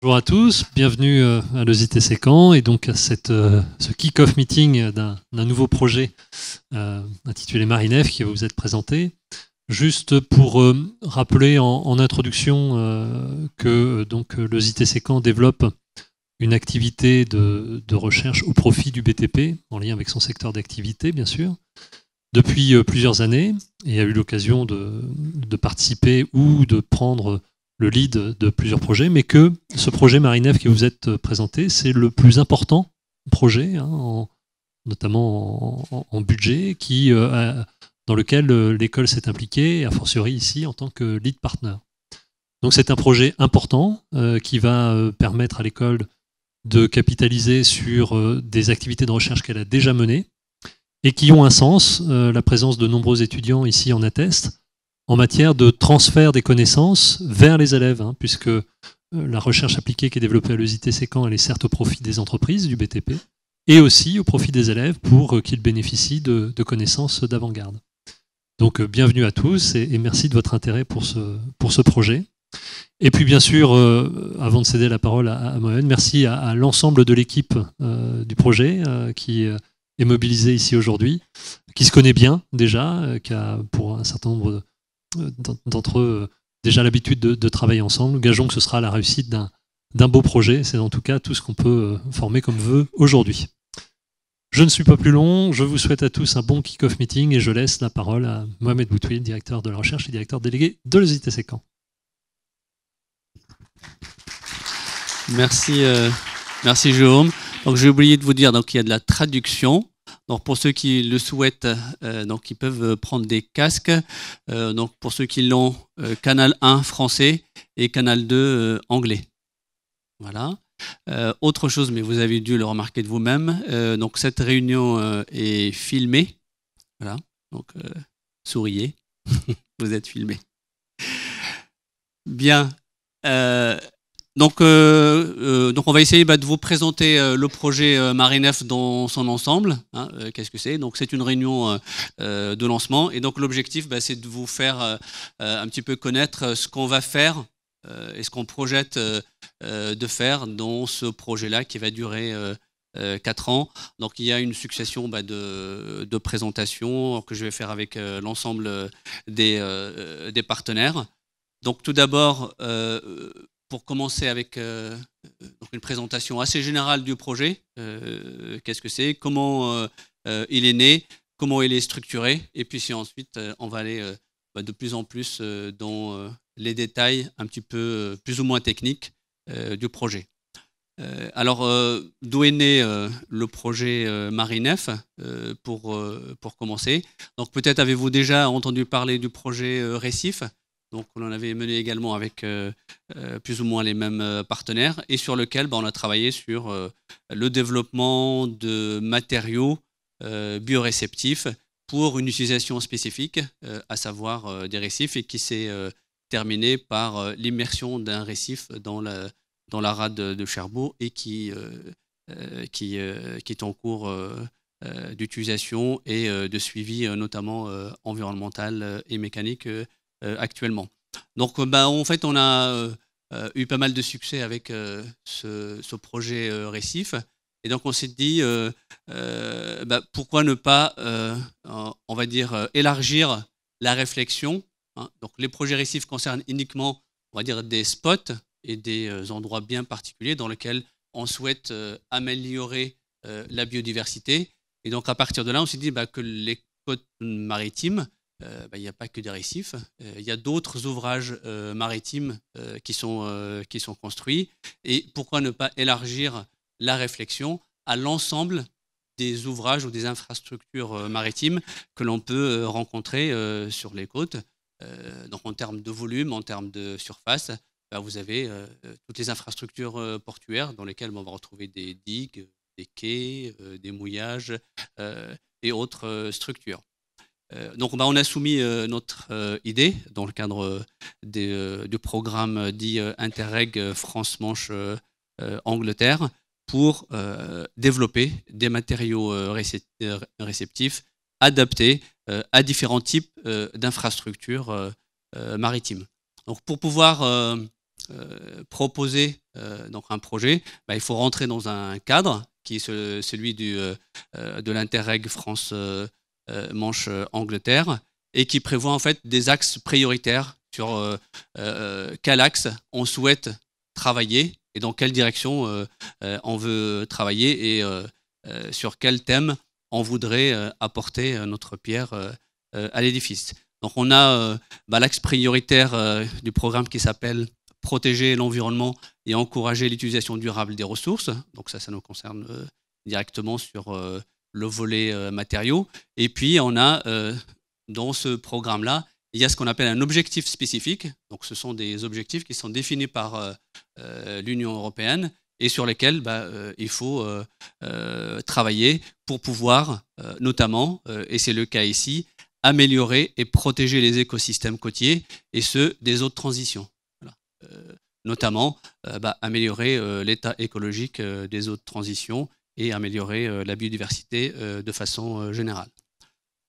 Bonjour à tous, bienvenue euh, à l'EZT et donc à euh, ce kick-off meeting d'un nouveau projet euh, intitulé Marinef qui va vous être présenté. Juste pour rappeler en, introduction que donc l'EZT développe une activité de, recherche au profit du BTP, en lien avec son secteur d'activité bien sûr, depuis plusieurs années et a eu l'occasion de participer ou de prendre le lead de plusieurs projets, mais que ce projet Marinef qui vous êtes euh, présenté, c'est le plus important projet, hein, notamment en, budget, qui, euh, dans lequel euh, l'école s'est impliquée, a fortiori ici en tant que lead partner. Donc c'est un projet important qui va permettre à l'école de capitaliser sur des activités de recherche qu'elle a déjà menées et qui ont un sens. la présence de nombreux étudiants ici en atteste en matière de transfert des connaissances vers les élèves, hein, puisque euh, la recherche appliquée qui est développée à lusit Sécan, elle est certes au profit des entreprises, du BTP, et aussi au profit des élèves pour euh, qu'ils bénéficient de, connaissances d'avant-garde. Donc euh, bienvenue à tous et, merci de votre intérêt pour ce, pour ce projet. Et puis bien sûr, avant de céder la parole à, à merci à, l'ensemble de l'équipe du projet qui est mobilisée ici aujourd'hui, qui se connaît bien déjà, qui a pour un certain nombre d'entre eux euh, déjà l'habitude de, travailler ensemble. Gageons que ce sera la réussite d'un beau projet. C'est en tout cas tout ce qu'on peut euh, former comme vœu aujourd'hui. Je ne suis pas plus long. Je vous souhaite à tous un bon kick-off meeting et je laisse la parole à Mohamed Boutouil, directeur de la recherche et directeur délégué de l'ESITC Caen. Merci, euh, merci Jérôme. Donc j'ai oublié de vous dire, donc il y a de la traduction donc pour ceux qui le souhaitent, euh, donc ils peuvent prendre des casques. Euh, donc pour ceux qui l'ont, euh, canal 1 français et canal 2 anglais. Voilà. autre chose, mais vous avez dû le remarquer de vous-même. donc cette réunion est filmée. Voilà. Donc souriez, vous êtes filmé. Bien. Donc, euh, euh, donc on va essayer bah, de vous présenter euh, le projet Marinef dans son ensemble. Hein, qu'est-ce que c'est Donc c'est une réunion de lancement et donc l'objectif bah, c'est de vous faire un petit peu connaître ce qu'on va faire et ce qu'on projette de faire dans ce projet-là qui va durer quatre ans. Donc il y a une succession bah, de, présentations que je vais faire avec l'ensemble des, des, partenaires. Donc tout d'abord, pour commencer avec euh, euh, une présentation assez générale du projet. Euh, qu'est-ce que c'est Comment il est né Comment il est structuré Et puis si ensuite, on va aller bah, de plus en plus dans les détails un petit peu plus ou moins techniques du projet. alors, d'où est né le projet Marinef pour, pour commencer Donc peut-être avez-vous déjà entendu parler du projet Récif donc on en avait mené également avec euh, euh, plus ou moins les mêmes euh, partenaires, et sur lequel bah, on a travaillé sur le développement de matériaux bioreceptifs bioréceptifs pour une utilisation spécifique, à savoir des récifs, et qui s'est terminé par l'immersion d'un récif dans la, rade de, de Cherbourg et qui, qui, est en cours d'utilisation et de suivi notamment environnemental et mécanique euh, actuellement. Donc, euh, bah, en fait, on a euh, eu pas mal de succès avec ce, projet Récif. Et donc on s'est dit, bah, pourquoi ne pas, on va dire, élargir la réflexion. Hein. Donc les projets récifs concernent uniquement, on va dire, des spots et des endroits bien particuliers dans lesquels on souhaite améliorer la biodiversité. Et donc à partir de là, on s'est dit bah, que les côtes maritimes euh, bah, il n'y a pas que des récifs. Euh, il y a d'autres ouvrages euh, maritimes qui, sont, qui sont construits. Et pourquoi ne pas élargir la réflexion à l'ensemble des ouvrages ou des infrastructures maritimes que l'on peut rencontrer sur les côtes Donc en termes de volume, en termes de surface, bah, vous avez toutes les infrastructures portuaires dans lesquelles on va retrouver des digues, des quais, des mouillages et autres structures. Euh, donc bah, on a soumis euh, notre euh, idée dans le cadre du programme dit Interreg France-Manche-Angleterre pour développer des matériaux réceptifs adaptés à différents types d'infrastructures maritimes. Donc pour pouvoir proposer donc un projet, bah, il faut rentrer dans un cadre qui est celui du, de l'Interreg France-Manche euh, Manche-Angleterre, euh, et qui prévoit en fait des axes prioritaires sur euh, quel axe on souhaite travailler et dans quelle direction on veut travailler et sur quel thème on voudrait apporter notre pierre à l'édifice. Donc on a bah, l'axe prioritaire du programme qui s'appelle protéger l'environnement et encourager l'utilisation durable des ressources. Donc ça, ça nous concerne directement sur le volet euh, matériaux. Et puis, on a euh, dans ce programme-là, il y a ce qu'on appelle un objectif spécifique. Donc, ce sont des objectifs qui sont définis par euh, l'Union européenne et sur lesquels bah, il faut travailler pour pouvoir, notamment, et c'est le cas ici, améliorer et protéger les écosystèmes côtiers et ceux des eaux de transition. notamment, bah, améliorer l'état écologique des eaux de transition, et améliorer euh, la biodiversité euh, de façon euh, générale.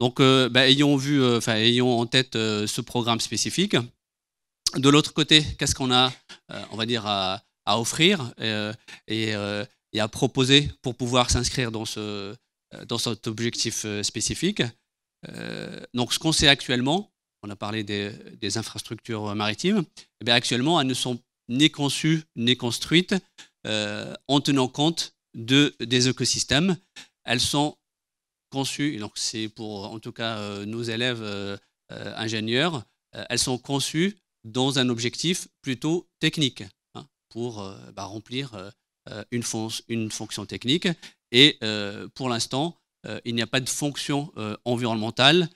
Donc, bah, ayons, vu, enfin, ayons en tête ce programme spécifique. De l'autre côté, qu'est-ce qu'on a, on va dire, à, offrir et, à proposer pour pouvoir s'inscrire dans, ce, dans cet objectif spécifique Donc, ce qu'on sait actuellement, on a parlé des, infrastructures maritimes, eh actuellement, elles ne sont ni conçues ni construites en tenant compte de, des écosystèmes. Elles sont conçues, donc c'est pour en tout cas euh, nos élèves euh, euh, ingénieurs, elles sont conçues dans un objectif plutôt technique hein, pour bah, remplir une, fonction technique. Et pour l'instant, il n'y a pas de fonction environnementale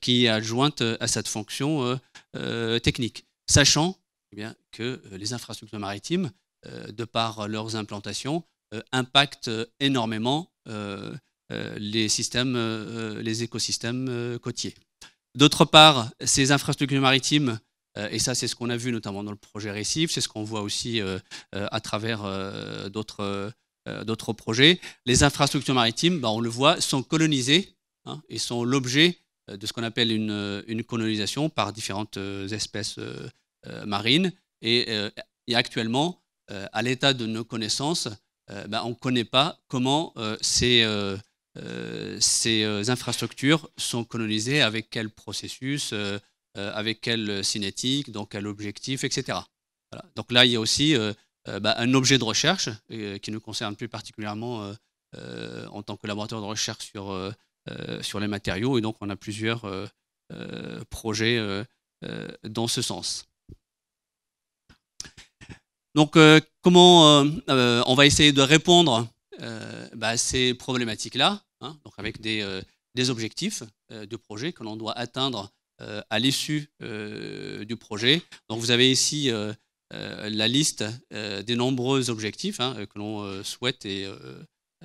qui est adjointe à cette fonction technique, sachant eh bien, que les infrastructures maritimes, de par leurs implantations, euh, impactent euh, énormément euh, les écosystèmes côtiers. D'autre part, ces infrastructures maritimes, et ça c'est ce qu'on a vu notamment dans le projet Récif, c'est ce qu'on voit aussi à travers d'autres projets, les infrastructures maritimes, bah, on le voit, sont colonisées hein, et sont l'objet de ce qu'on appelle une, colonisation par différentes espèces marines. et actuellement, à l'état de nos connaissances, euh, bah, on ne connaît pas comment euh, ces, euh, infrastructures sont colonisées, avec quel processus, avec quelle cinétique, dans quel objectif, etc. Donc là, il y a aussi bah, un objet de recherche qui nous concerne plus particulièrement en tant que laboratoire de recherche sur les matériaux, et donc on a plusieurs projets dans ce sens. Donc, euh, comment euh, euh, on va essayer de répondre bah, à ces problématiques-là, hein, donc avec des, objectifs de projet que l'on doit atteindre à l'issue du projet. Donc, vous avez ici la liste des nombreux objectifs hein, que l'on souhaite et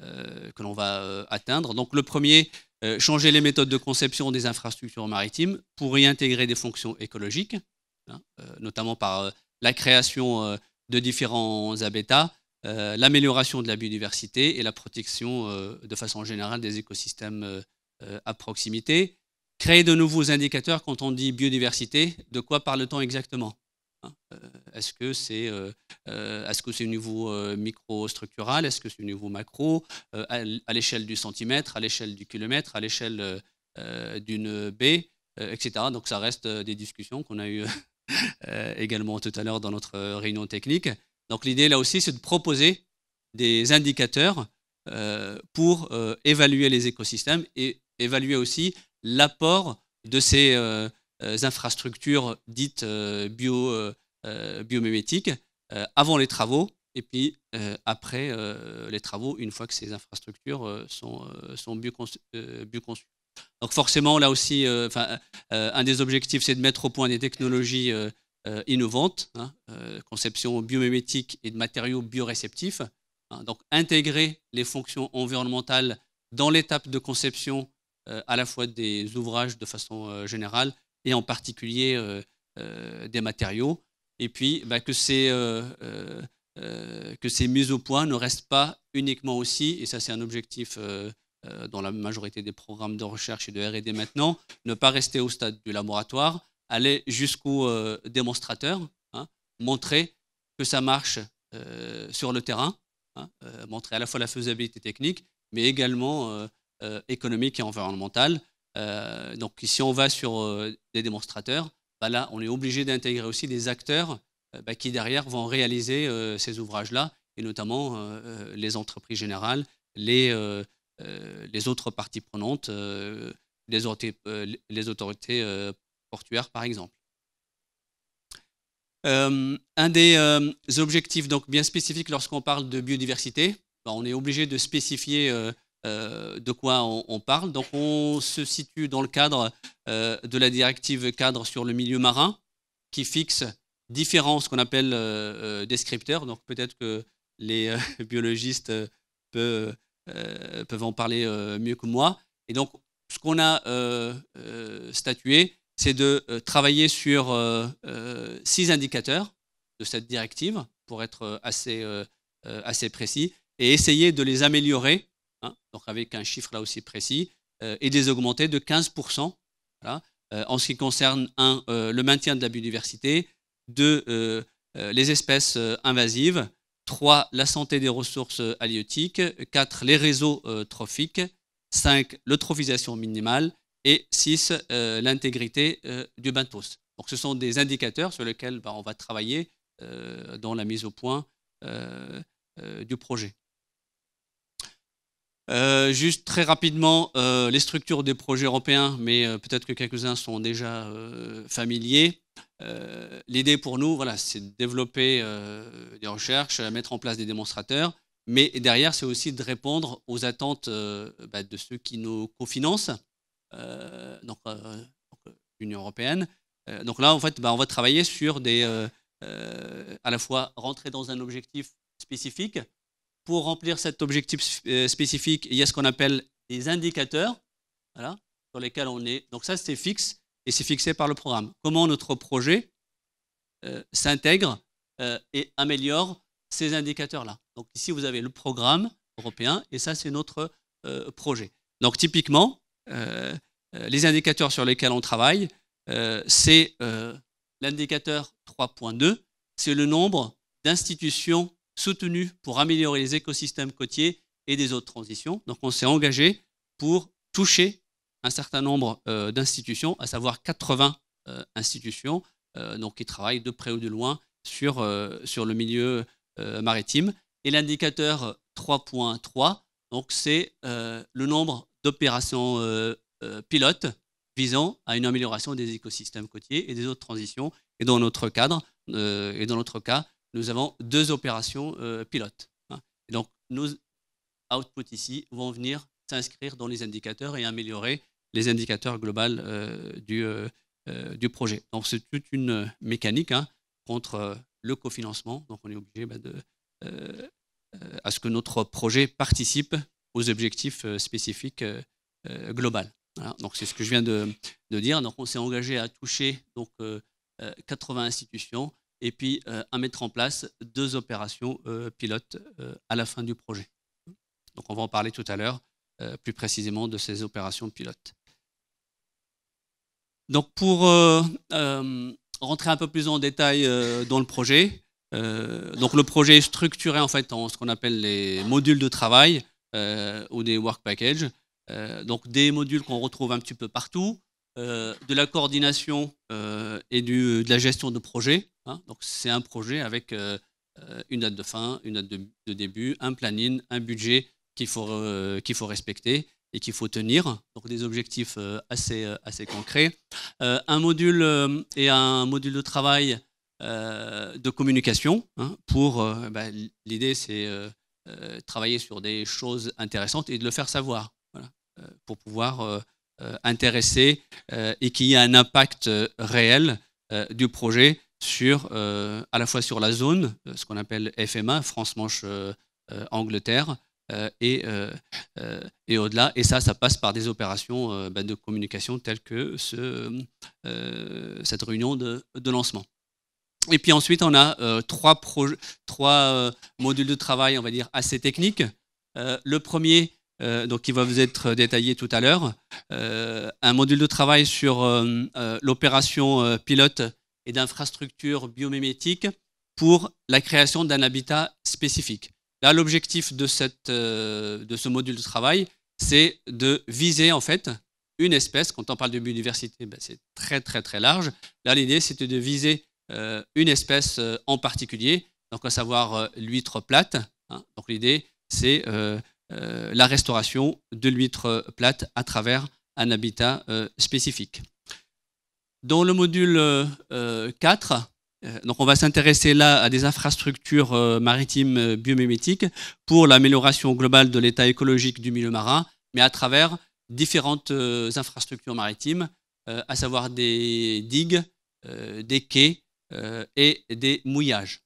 que l'on va atteindre. Donc, le premier, changer les méthodes de conception des infrastructures maritimes pour y intégrer des fonctions écologiques, hein, notamment par la création de différents habitats, euh, l'amélioration de la biodiversité et la protection euh, de façon générale des écosystèmes euh, à proximité. Créer de nouveaux indicateurs quand on dit biodiversité, de quoi parle-t-on exactement hein, est-ce que c'est est-ce que c'est au niveau microstructural Est-ce que c'est au niveau macro À l'échelle du centimètre, à l'échelle du kilomètre, à l'échelle d'une baie, etc. Donc ça reste des discussions qu'on a eues euh, également tout à l'heure dans notre euh, réunion technique. Donc l'idée là aussi, c'est de proposer des indicateurs euh, pour évaluer les écosystèmes et évaluer aussi l'apport de ces infrastructures dites biomimétiques avant les travaux et puis après les travaux une fois que ces infrastructures sont, sont bioconçues. Donc forcément, là aussi, euh, euh, un des objectifs, c'est de mettre au point des technologies euh, innovantes, hein, conception biomimétique et de matériaux bioréceptifs. Hein. donc intégrer les fonctions environnementales dans l'étape de conception à la fois des ouvrages de façon générale et en particulier des matériaux. Et puis bah, que, ces, que, ces, mises au point ne restent pas uniquement aussi, et ça c'est un objectif euh, dans la majorité des programmes de recherche et de RD maintenant, ne pas rester au stade du laboratoire, aller jusqu'au euh, démonstrateur, hein, montrer que ça marche euh, sur le terrain, hein, montrer à la fois la faisabilité technique, mais également économique et environnementale. donc si on va sur des démonstrateurs, bah là, on est obligé d'intégrer aussi des acteurs bah, qui derrière vont réaliser ces ouvrages-là, et notamment les entreprises générales, les, euh, les autres parties prenantes, euh, les autorités, euh, portuaires par exemple. un des objectifs donc bien spécifiques lorsqu'on parle de biodiversité, ben, on est obligé de spécifier de quoi on, parle. Donc on se situe dans le cadre de la directive cadre sur le milieu marin qui fixe différents, ce qu'on appelle descripteurs. Donc peut-être que les biologistes peuvent euh, peuvent en parler euh, mieux que moi. Et donc, ce qu'on a euh, statué, c'est de travailler sur six indicateurs de cette directive, pour être assez, assez précis, et essayer de les améliorer, hein, donc avec un chiffre là aussi précis, et de les augmenter de 15%. en ce qui concerne, un, le maintien de la biodiversité, deux, les espèces invasives, 3. La santé des ressources euh, halieutiques. 4. Les réseaux euh, trophiques. 5. L'eutrophisation minimale. Et 6. Euh, l'intégrité du bain de Donc, ce sont des indicateurs sur lesquels bah, on va travailler dans la mise au point du projet. juste très rapidement, les structures des projets européens, mais peut-être que quelques-uns sont déjà familiers. Euh, L'idée pour nous, voilà, c'est de développer euh, des recherches, euh, mettre en place des démonstrateurs, mais derrière, c'est aussi de répondre aux attentes bah, de ceux qui nous cofinancent, donc l'Union européenne. donc là, en fait, bah, on va travailler sur des, à la fois rentrer dans un objectif spécifique. Pour remplir cet objectif spécifique, il y a ce qu'on appelle des indicateurs, voilà, sur lesquels on est. Donc ça, c'est fixe et c'est fixé par le programme. Comment notre projet euh, s'intègre euh, et améliore ces indicateurs-là. Donc ici, vous avez le programme européen et ça, c'est notre euh, projet. Donc typiquement, les indicateurs sur lesquels on travaille, c'est l'indicateur 3.2, c'est le nombre d'institutions soutenues pour améliorer les écosystèmes côtiers et des autres transitions. Donc on s'est engagé pour toucher un certain nombre euh, d'institutions, à savoir 80 euh, institutions, euh, donc qui travaillent de près ou de loin sur, sur le milieu maritime. Et l'indicateur 3.3, donc c'est le nombre d'opérations pilotes visant à une amélioration des écosystèmes côtiers et des autres transitions. Et dans notre cadre, et dans notre cas, nous avons deux opérations pilotes. Hein. donc nos outputs ici vont venir s'inscrire dans les indicateurs et améliorer les indicateurs globaux euh, du, euh, euh, du, projet. Donc c'est toute une mécanique hein, contre le cofinancement. Donc on est obligé bah, de, à ce que notre projet participe aux objectifs spécifiques globaux. donc c'est ce que je viens de, dire. Donc on s'est engagé à toucher donc, 80 institutions et puis à mettre en place deux opérations pilotes à la fin du projet. Donc on va en parler tout à l'heure, plus précisément de ces opérations pilotes. Donc pour euh, euh, rentrer un peu plus en détail euh, dans le projet, donc le projet est structuré en fait en ce qu'on appelle les modules de travail ou des work packages. donc des modules qu'on retrouve un petit peu partout, de la coordination et de la gestion de projet. Hein. donc c'est un projet avec une date de fin, une date de, début, un planning, un budget qu'il faut respecter et qu'il faut tenir, donc des objectifs euh, assez, euh, assez concrets. Euh, un module et un module de travail de communication hein, pour bah, l'idée c'est travailler sur des choses intéressantes et de le faire savoir pour pouvoir intéresser et qu'il y ait un impact réel du projet sur à la fois sur la zone, ce qu'on appelle FMA, France Manche Angleterre, euh, euh, euh, et, au-delà. Et ça, ça passe par des opérations ben, de communication telles que cette réunion de, lancement. Et puis ensuite, on a trois, modules de travail, on va dire, assez techniques. le premier, donc, qui va vous être détaillé tout à l'heure, un module de travail sur l'opération pilote et d'infrastructures biomimétiques pour la création d'un habitat spécifique l'objectif de, cette, euh, de ce module de travail, c'est de viser en fait une espèce. Quand on parle de biodiversité, ben, c'est très très très large. Là, l'idée, c'était de viser euh, une espèce euh, en particulier, donc à savoir l'huître plate. Hein. Donc l'idée, c'est la restauration de l'huître plate à travers un habitat spécifique. Dans le module 4, euh, donc on va s'intéresser là à des infrastructures euh, maritimes euh, biomimétiques pour l'amélioration globale de l'état écologique du milieu marin, mais à travers différentes infrastructures maritimes, à savoir des digues, des quais et des mouillages.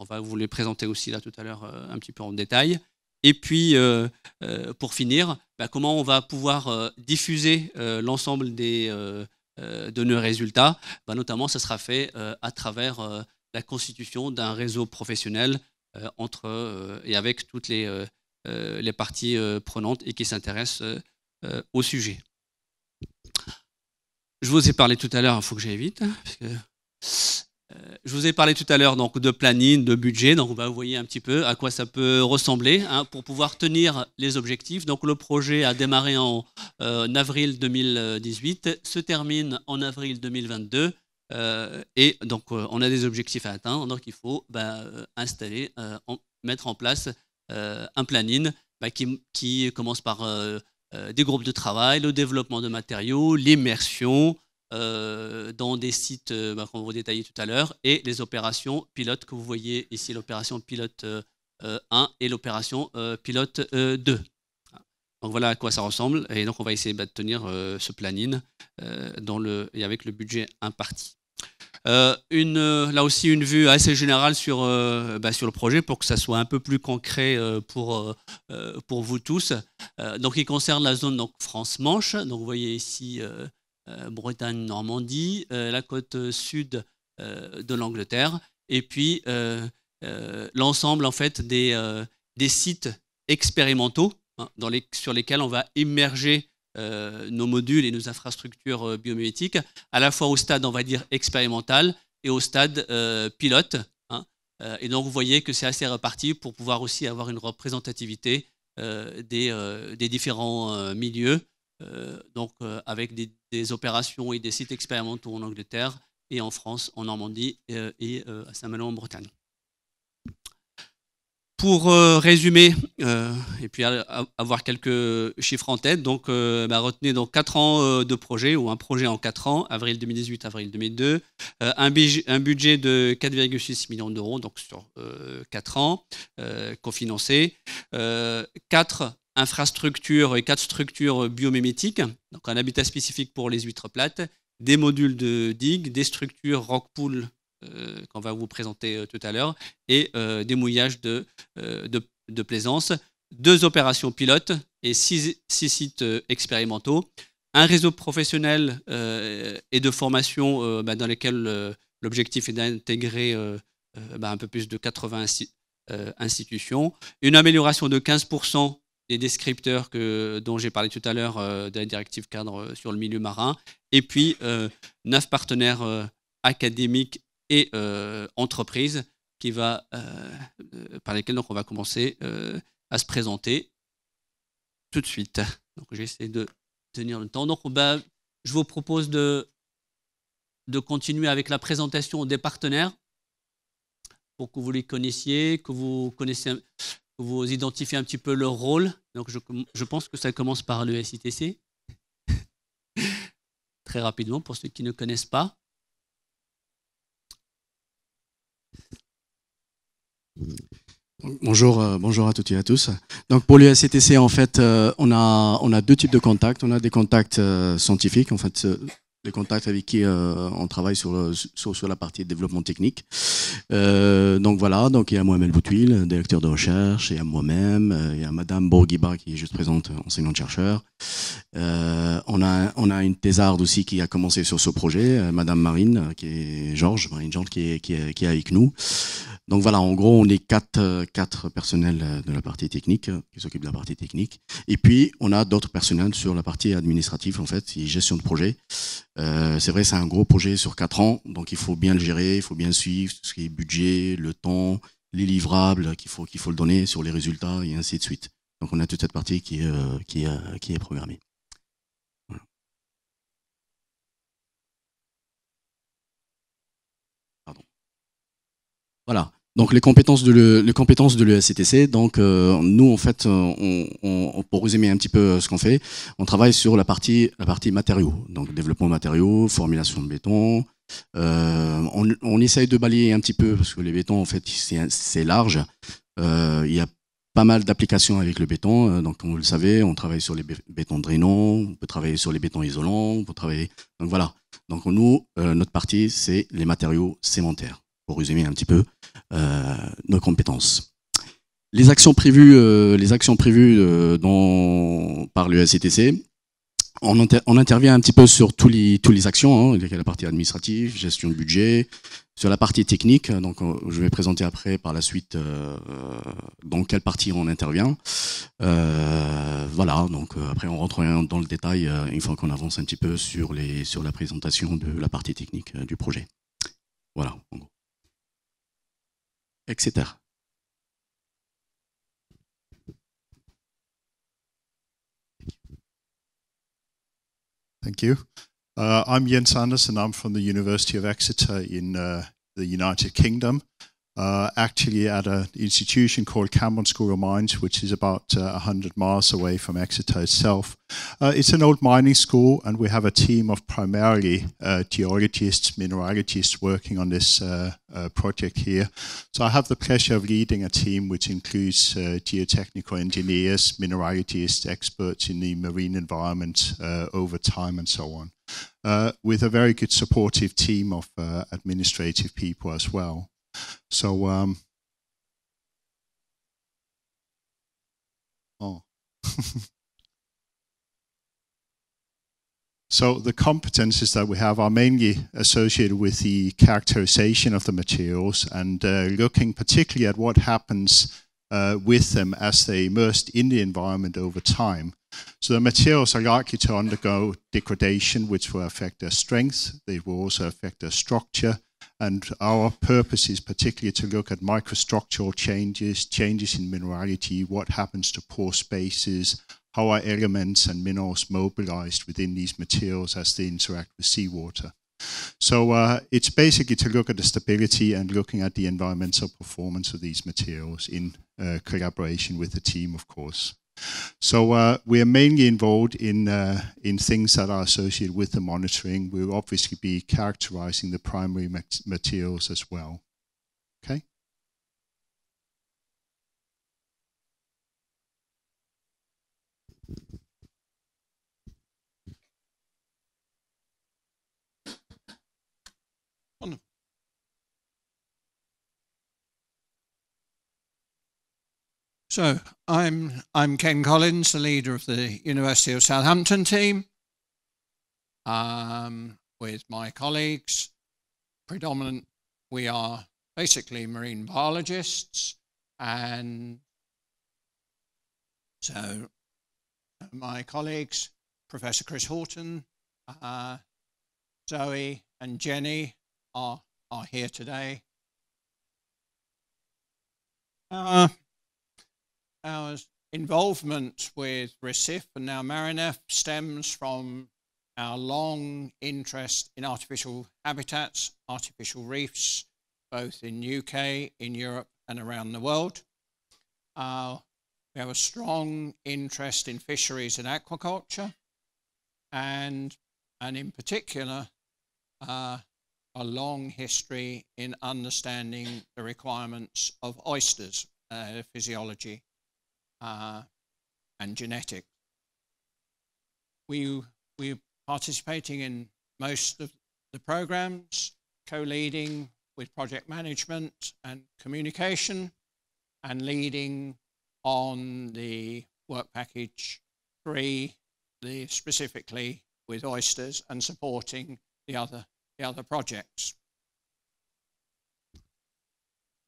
on va vous les présenter aussi là tout à l'heure un petit peu en détail. Et puis, pour finir, bah, comment on va pouvoir diffuser l'ensemble des euh, de nos résultats, bah, notamment ça sera fait euh, à travers euh, la constitution d'un réseau professionnel entre et avec toutes les, parties prenantes et qui s'intéressent au sujet. Je vous ai parlé tout à l'heure, il faut que j'aille vite. Hein, euh, je vous ai parlé tout à l'heure de planning, de budget, donc vous voyez un petit peu à quoi ça peut ressembler hein, pour pouvoir tenir les objectifs. Donc le projet a démarré en, euh, avril 2018, se termine en avril 2022. Euh, et donc on a des objectifs à atteindre, donc il faut bah, installer, mettre en place un planning bah, qui, commence par des groupes de travail, le développement de matériaux, l'immersion, euh, dans des sites euh, bah, qu'on va vous détailler tout à l'heure, et les opérations pilotes que vous voyez ici, l'opération pilote 1 euh, et l'opération pilote 2. Donc voilà à quoi ça ressemble, et donc on va essayer bah, de tenir ce planning dans le, et avec le budget imparti. une, là aussi une vue assez générale sur, bah, sur le projet pour que ça soit un peu plus concret pour, pour vous tous. donc il concerne la zone donc, France-Manche. Donc vous voyez ici euh, Bretagne, Normandie, euh, la côte sud euh, de l'Angleterre, et puis l'ensemble en fait des, des sites expérimentaux hein, sur lesquels on va émerger nos modules et nos infrastructures euh, à la fois au stade, on va dire, expérimental et au stade pilote. Hein. et donc, vous voyez que c'est assez reparti pour pouvoir aussi avoir une représentativité des, des, différents milieux, donc avec des opérations et des sites expérimentaux en Angleterre et en France, en Normandie euh, et, euh, à Saint-Malo en Bretagne. Pour euh, résumer et puis avoir quelques chiffres en tête, donc bah, retenez donc quatre ans de projet ou un projet en quatre ans, avril 2018, avril 2002, un, budget de 4,6 millions d'euros donc sur quatre ans, cofinancé, 4 infrastructures et quatre structures biomimétiques, donc un habitat spécifique pour les huîtres plates, des modules de digues, des structures rock pool euh, qu'on va vous présenter euh, tout à l'heure, et euh, des mouillages de, de, plaisance, deux opérations pilotes et six, six sites expérimentaux, un réseau professionnel et de formation bah, dans lequel l'objectif est d'intégrer bah, un peu plus de 80 institutions, une amélioration de 15% des descripteurs que, dont j'ai parlé tout à l'heure euh, de la directive cadre euh, sur le milieu marin, et puis euh, neuf partenaires académiques et entreprises qui va, par lesquels donc, on va commencer à se présenter tout de suite. Donc j'essaie de tenir le temps. Donc je vous propose de, de continuer avec la présentation des partenaires pour que vous les connaissiez, que vous connaissiez vous identifiez un petit peu leur rôle. Donc, je, pense que ça commence par le Très rapidement, pour ceux qui ne connaissent pas. Bonjour, euh, bonjour à toutes et à tous. Donc pour le en fait, euh, on, a, on a deux types de contacts. On a des contacts euh, scientifiques, en fait, les contacts avec qui euh, on travaille euh, sur, sur, la partie développement technique. Euh, donc voilà, donc il y a Mohamed Boutuil, directeur de recherche, et à moi-même, il y a Madame Bourguiba qui est juste présente, enseignante-chercheur. on, a, on a une thésarde aussi qui a commencé sur ce projet, Madame Marine, qui est Georges, Marine Georges qui qui, est, qui est avec nous. Donc voilà, en gros, on est quatre, euh, quatre personnels euh, de la partie technique euh, qui s'occupent de la partie technique. Et puis, on a d'autres personnels sur la partie administrative, en fait, et gestion de projet. c'est vrai, c'est un gros projet sur quatre ans, donc il faut bien le gérer, il faut bien suivre ce qui est budget, le temps, les livrables qu'il faut, qu'il faut le donner sur les résultats et ainsi de suite. Donc on a toute cette partie qui, qui, est, qui est programmée. Voilà. Donc les compétences de le, compétences de l'ESCTC, donc euh, nous en fait, euh, on, on, pour résumer un petit peu euh, ce qu'on fait, on travaille sur la partie la partie matériaux, donc développement matériaux, formulation de béton. on, on, essaye de balayer un petit peu parce que les bétons en fait c'est large. il y a pas mal d'applications avec le béton. Donc, comme vous le savez, on travaille sur les bétons drainants, on peut travailler sur les bétons isolants, on peut travailler. Donc voilà. Donc nous, notre partie, c'est les matériaux sémentaires pour résumer un petit peu euh, nos compétences. Les actions prévues, euh, les actions prévues euh, par le SCTC, on, intervient un petit peu sur tous les, tous les actions, hein, la partie administrative, gestion de budget, sur la partie technique, donc je vais présenter après par la suite dans quelle partie on intervient. voilà, donc après on rentre dans le détail une fois qu'on avance un petit peu sur, les, sur la présentation de la partie technique du projet. Voilà, etc. Thank you. Uh, I'm Jens Anders, and I'm from the University of Exeter in uh, the United Kingdom uh, actually at an institution called Cameron School of Mines, which is about uh, 100 miles away from Exeter itself. Uh, it's an old mining school, and we have a team of primarily uh, geologists, mineralogists working on this uh, uh, project here. So I have the pleasure of leading a team which includes geotechnical engineers, mineralogists, experts in the marine environment over time, and so on. with a very good supportive team of administrative people as well. So, um, oh. so the competences that we have are mainly associated with the characterization of the materials and uh, looking particularly at what happens uh, with them as they immersed in the environment over time. So the materials are likely to undergo degradation, which will affect their strength. They will also affect their structure and our purpose is particularly to look at microstructural changes, changes in minerality, what happens to pore spaces, how are elements and minerals mobilized within these materials as they interact with seawater. So uh, it's basically to look at the stability and looking at the environmental performance of these materials in uh, collaboration with the team, of course. So uh, we are mainly involved in uh, in things that are associated with the monitoring. We will obviously be characterizing the primary materials as well. Okay. So I'm, I'm Ken Collins, the leader of the University of Southampton team, um, with my colleagues. Predominant, we are basically marine biologists, and so my colleagues, Professor Chris Horton, uh, Zoe, and Jenny are, are here today. Uh, our involvement with Recife and now Marinef stems from our long interest in artificial habitats, artificial reefs, both in UK, in Europe and around the world. Uh, we have a strong interest in fisheries and aquaculture and, and in particular, uh, a long history in understanding the requirements of oysters, uh, physiology uh, and genetics. We, we're participating in most of the programs, co-leading with project management and communication, and leading on the work package three, the specifically with oysters and supporting the other the other projects.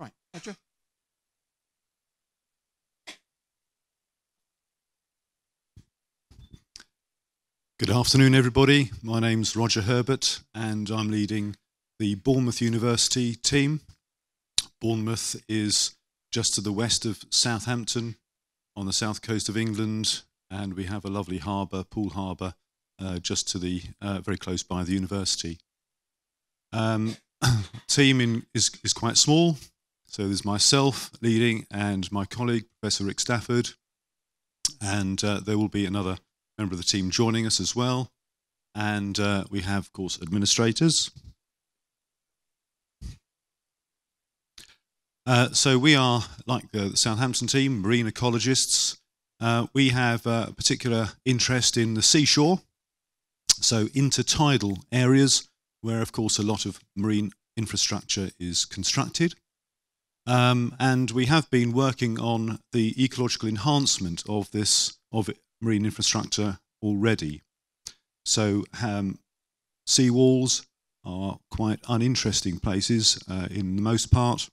Right, Roger. Good afternoon, everybody. My name's Roger Herbert, and I'm leading the Bournemouth University team. Bournemouth is just to the west of Southampton on the south coast of England, and we have a lovely harbour, Pool Harbour, uh, just to the uh, very close by the university. Um, team in, is, is quite small, so there's myself leading and my colleague, Professor Rick Stafford, and uh, there will be another member of the team joining us as well. And uh, we have, of course, administrators. Uh, so we are, like the Southampton team, marine ecologists. Uh, we have a particular interest in the seashore, so intertidal areas where, of course, a lot of marine infrastructure is constructed. Um, and we have been working on the ecological enhancement of this of marine infrastructure already. So um, seawalls are quite uninteresting places uh, in the most part.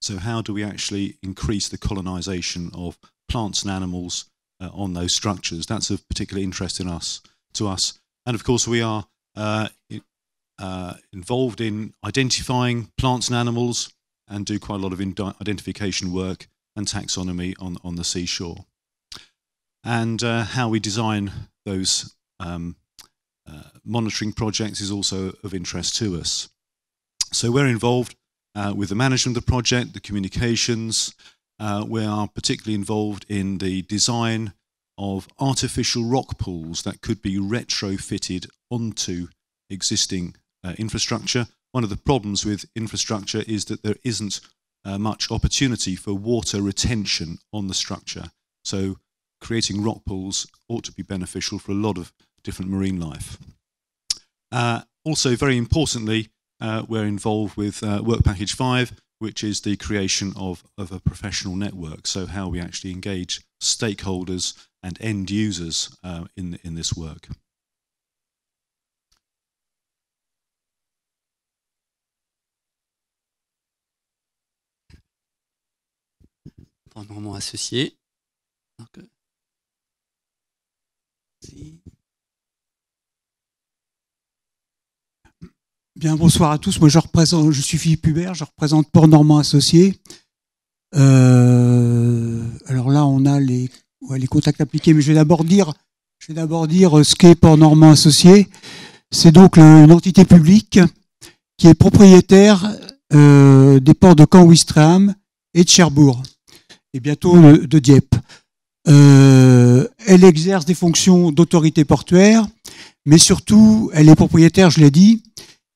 So how do we actually increase the colonization of plants and animals uh, on those structures? That's of particular interest in us to us. And of course, we are uh, uh involved in identifying plants and animals and do quite a lot of identification work and taxonomy on, on the seashore and uh, how we design those um, uh, monitoring projects is also of interest to us. So we're involved uh, with the management of the project, the communications. Uh, we are particularly involved in the design of artificial rock pools that could be retrofitted onto existing uh, infrastructure. One of the problems with infrastructure is that there isn't uh, much opportunity for water retention on the structure. So creating rock pools ought to be beneficial for a lot of different marine life. Uh, also, very importantly, uh, we're involved with uh, Work Package 5, which is the creation of, of a professional network, so how we actually engage stakeholders and end users uh, in, in this work. associé. Donc, euh, Bien, bonsoir à tous. Moi, je représente, je suis Philippe Hubert, je représente Port Normand Associé. Euh, alors là, on a les, contacts appliqués, mais je vais d'abord dire, je vais d'abord dire ce qu'est Port Normand Associé. C'est donc une entité publique qui est propriétaire euh, des ports de caen et de Cherbourg, et bientôt de Dieppe. Euh, elle exerce des fonctions d'autorité portuaire, mais surtout, elle est propriétaire, je l'ai dit,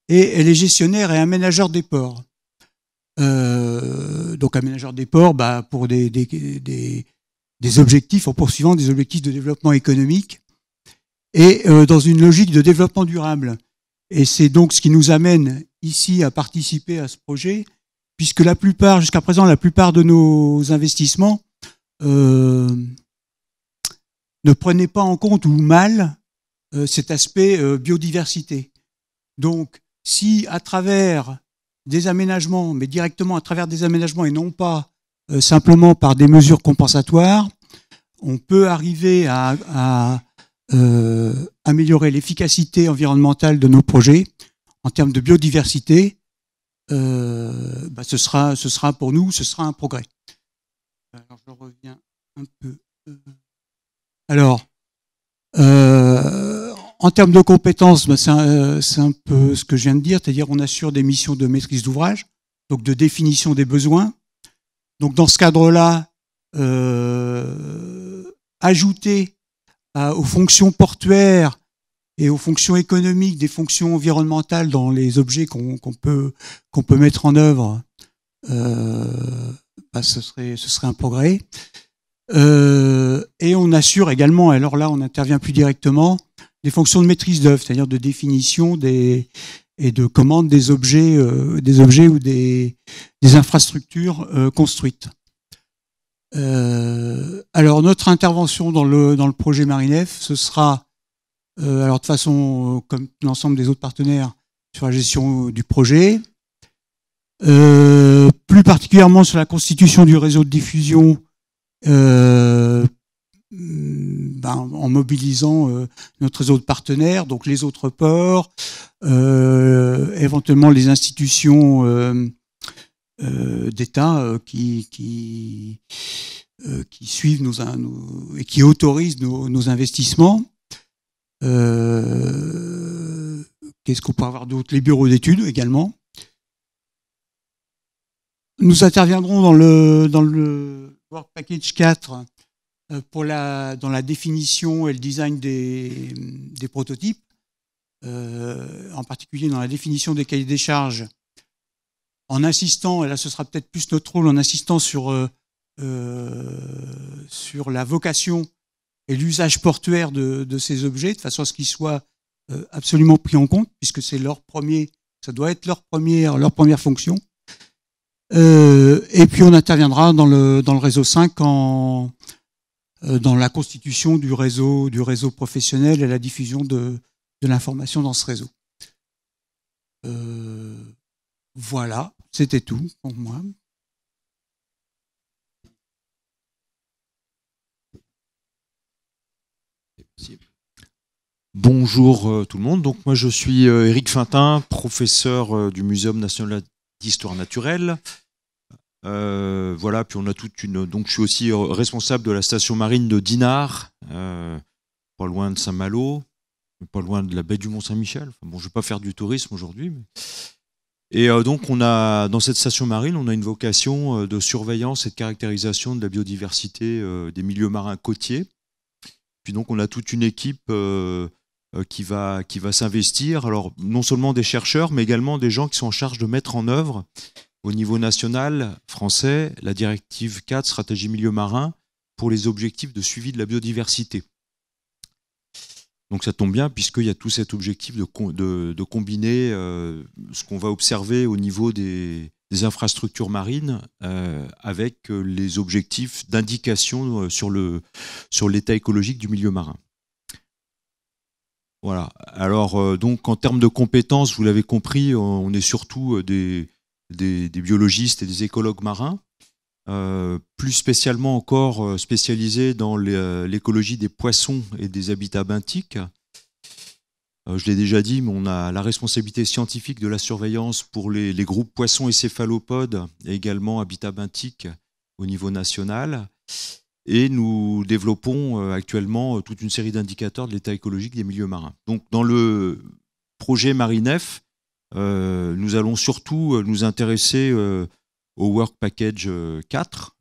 et elle est gestionnaire et aménageur des ports. Euh, donc aménageur des ports bah, pour des, des, objectifs, en poursuivant des objectifs de développement économique et euh, dans une logique de développement durable. Et c'est donc ce qui nous amène ici à participer à ce projet, puisque la plupart, jusqu'à présent, la plupart de nos investissements euh, ne prenez pas en compte ou mal euh, cet aspect euh, biodiversité. Donc, si à travers des aménagements, mais directement à travers des aménagements et non pas simplement par des mesures compensatoires, on peut arriver à, améliorer l'efficacité environnementale de nos projets en termes de biodiversité, bah, ce, sera, ce sera pour nous, ce sera un progrès. Alors, je reviens un peu. Euh, alors, euh, en termes de compétences, ben, euh, c'est un, peu ce que je viens de dire, c'est-à-dire on assure des missions de maîtrise d'ouvrage, donc de définition des besoins. Donc, dans ce cadre-là, euh, ajouter aux fonctions portuaires et aux fonctions économiques, des fonctions environnementales dans les objets qu'on peut qu'on peut mettre en œuvre. Euh, bah, ce, serait, ce serait un progrès. Euh, et on assure également, alors là on intervient plus directement, des fonctions de maîtrise d'œuvre, c'est-à-dire de définition des, et de commande des objets, euh, des objets ou des, des infrastructures euh, construites. alors notre intervention dans le, dans le projet Marinef, ce sera, alors de façon comme l'ensemble des autres partenaires, sur la gestion du projet, euh, plus particulièrement sur la constitution du réseau de diffusion euh, mm, ben, en mobilisant euh, notre réseau de partenaires, donc les autres ports, éventuellement les institutions d'État qui, qui, suivent nos, et qui autorisent nos, nos investissements. Qu'est-ce qu'on peut avoir d'autre Les bureaux d'études également. Nous interviendrons dans le, dans le Work Package 4 euh, pour la, dans la définition et le design des, des prototypes, euh, en particulier dans la définition des cahiers des charges, en insistant, et là ce sera peut-être plus notre rôle, en insistant sur, euh, sur la vocation et l'usage portuaire de, de, ces objets, de façon à ce qu'ils soient absolument pris en compte, puisque c'est leur premier, ça doit être leur première, leur première fonction. Euh, et puis on interviendra dans le, dans le réseau 5 en, euh, dans la constitution du réseau, du réseau professionnel et la diffusion de, l'information dans ce réseau. Euh, voilà, c'était tout pour moi. Bonjour tout le monde. Donc moi je suis Eric Fintin, professeur du Muséum national d'histoire naturelle. Euh, voilà, puis on a toute une. Donc, je suis aussi responsable de la station marine de Dinard, euh, pas loin de Saint-Malo, pas loin de la baie du Mont-Saint-Michel. bon, je vais pas faire du tourisme aujourd'hui. Et euh, donc, on a dans cette station marine, on a une vocation de surveillance et de caractérisation de la biodiversité des milieux marins côtiers. Puis donc, on a toute une équipe euh, qui va, s'investir. Alors, non seulement des chercheurs, mais également des gens qui sont en charge de mettre en œuvre au niveau national français la directive 4 stratégie milieu marin pour les objectifs de suivi de la biodiversité. Donc ça tombe bien puisqu'il y a tout cet objectif de, combiner euh, ce qu'on va observer au niveau des, infrastructures marines euh, avec les objectifs d'indication sur l'état écologique du milieu marin. Voilà. Alors, euh, donc, en termes de compétences, vous l'avez compris, euh, on est surtout euh, des, biologistes et des écologues marins, plus spécialement encore spécialisés dans l'écologie des poissons et des habitats bintiques. je l'ai déjà dit, mais on a la responsabilité scientifique de la surveillance pour les, groupes poissons et céphalopodes, et également habitats benthiques au niveau national. Et nous développons euh, actuellement euh, toute une série d'indicateurs de l'état écologique des milieux marins. Donc dans le projet Marinef, euh, nous allons surtout nous intéresser au Work Package 4.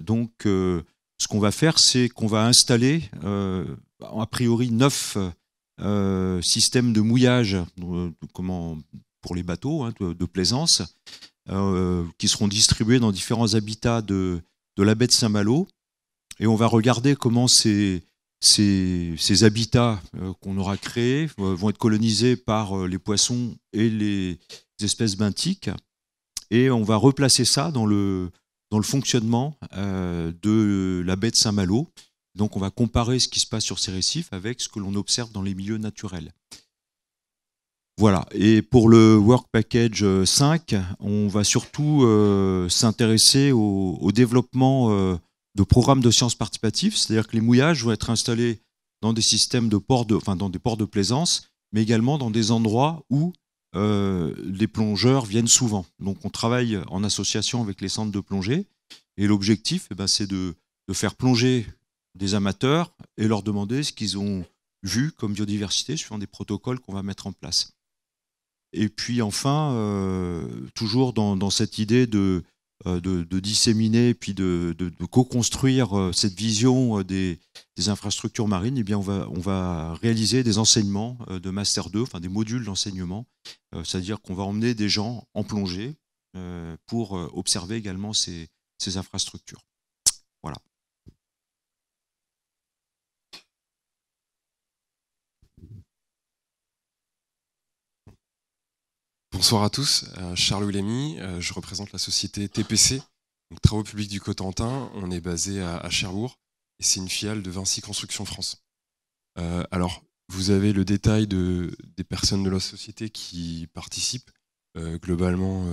donc ce qu'on va faire, c'est qu'on va installer a priori neuf systèmes de mouillage pour les bateaux hein, de, plaisance qui seront distribués dans différents habitats de la baie de Saint-Malo et on va regarder comment ces, ces, habitats euh, qu'on aura créés euh, vont être colonisés par euh, les poissons et les espèces benthiques. Et on va replacer ça dans le, dans le fonctionnement de la baie de Saint-Malo. Donc on va comparer ce qui se passe sur ces récifs avec ce que l'on observe dans les milieux naturels. Voilà, et pour le Work Package 5, on va surtout s'intéresser au, développement euh, de programmes de sciences participatives, c'est-à-dire que les mouillages vont être installés dans des systèmes de ports de, enfin, dans des ports de plaisance, mais également dans des endroits où euh, les plongeurs viennent souvent. Donc on travaille en association avec les centres de plongée, et l'objectif, eh ben, c'est de, faire plonger des amateurs et leur demander ce qu'ils ont vu comme biodiversité suivant des protocoles qu'on va mettre en place. Et puis enfin, euh, toujours dans, cette idée de, euh, de, disséminer puis de, co-construire euh, cette vision euh, des, infrastructures marines, eh bien on va, on va réaliser des enseignements de Master 2, enfin des modules d'enseignement, c'est-à-dire qu'on va emmener des gens en plongée pour observer également ces, ces infrastructures. Voilà. Bonsoir à tous, euh, Charles Oulami, euh, je représente la société TPC, Travaux publics du Cotentin. On est basé à, Cherbourg et c'est une filiale de Vinci Construction France. Euh, alors, vous avez le détail des personnes de la société qui participent. globalement,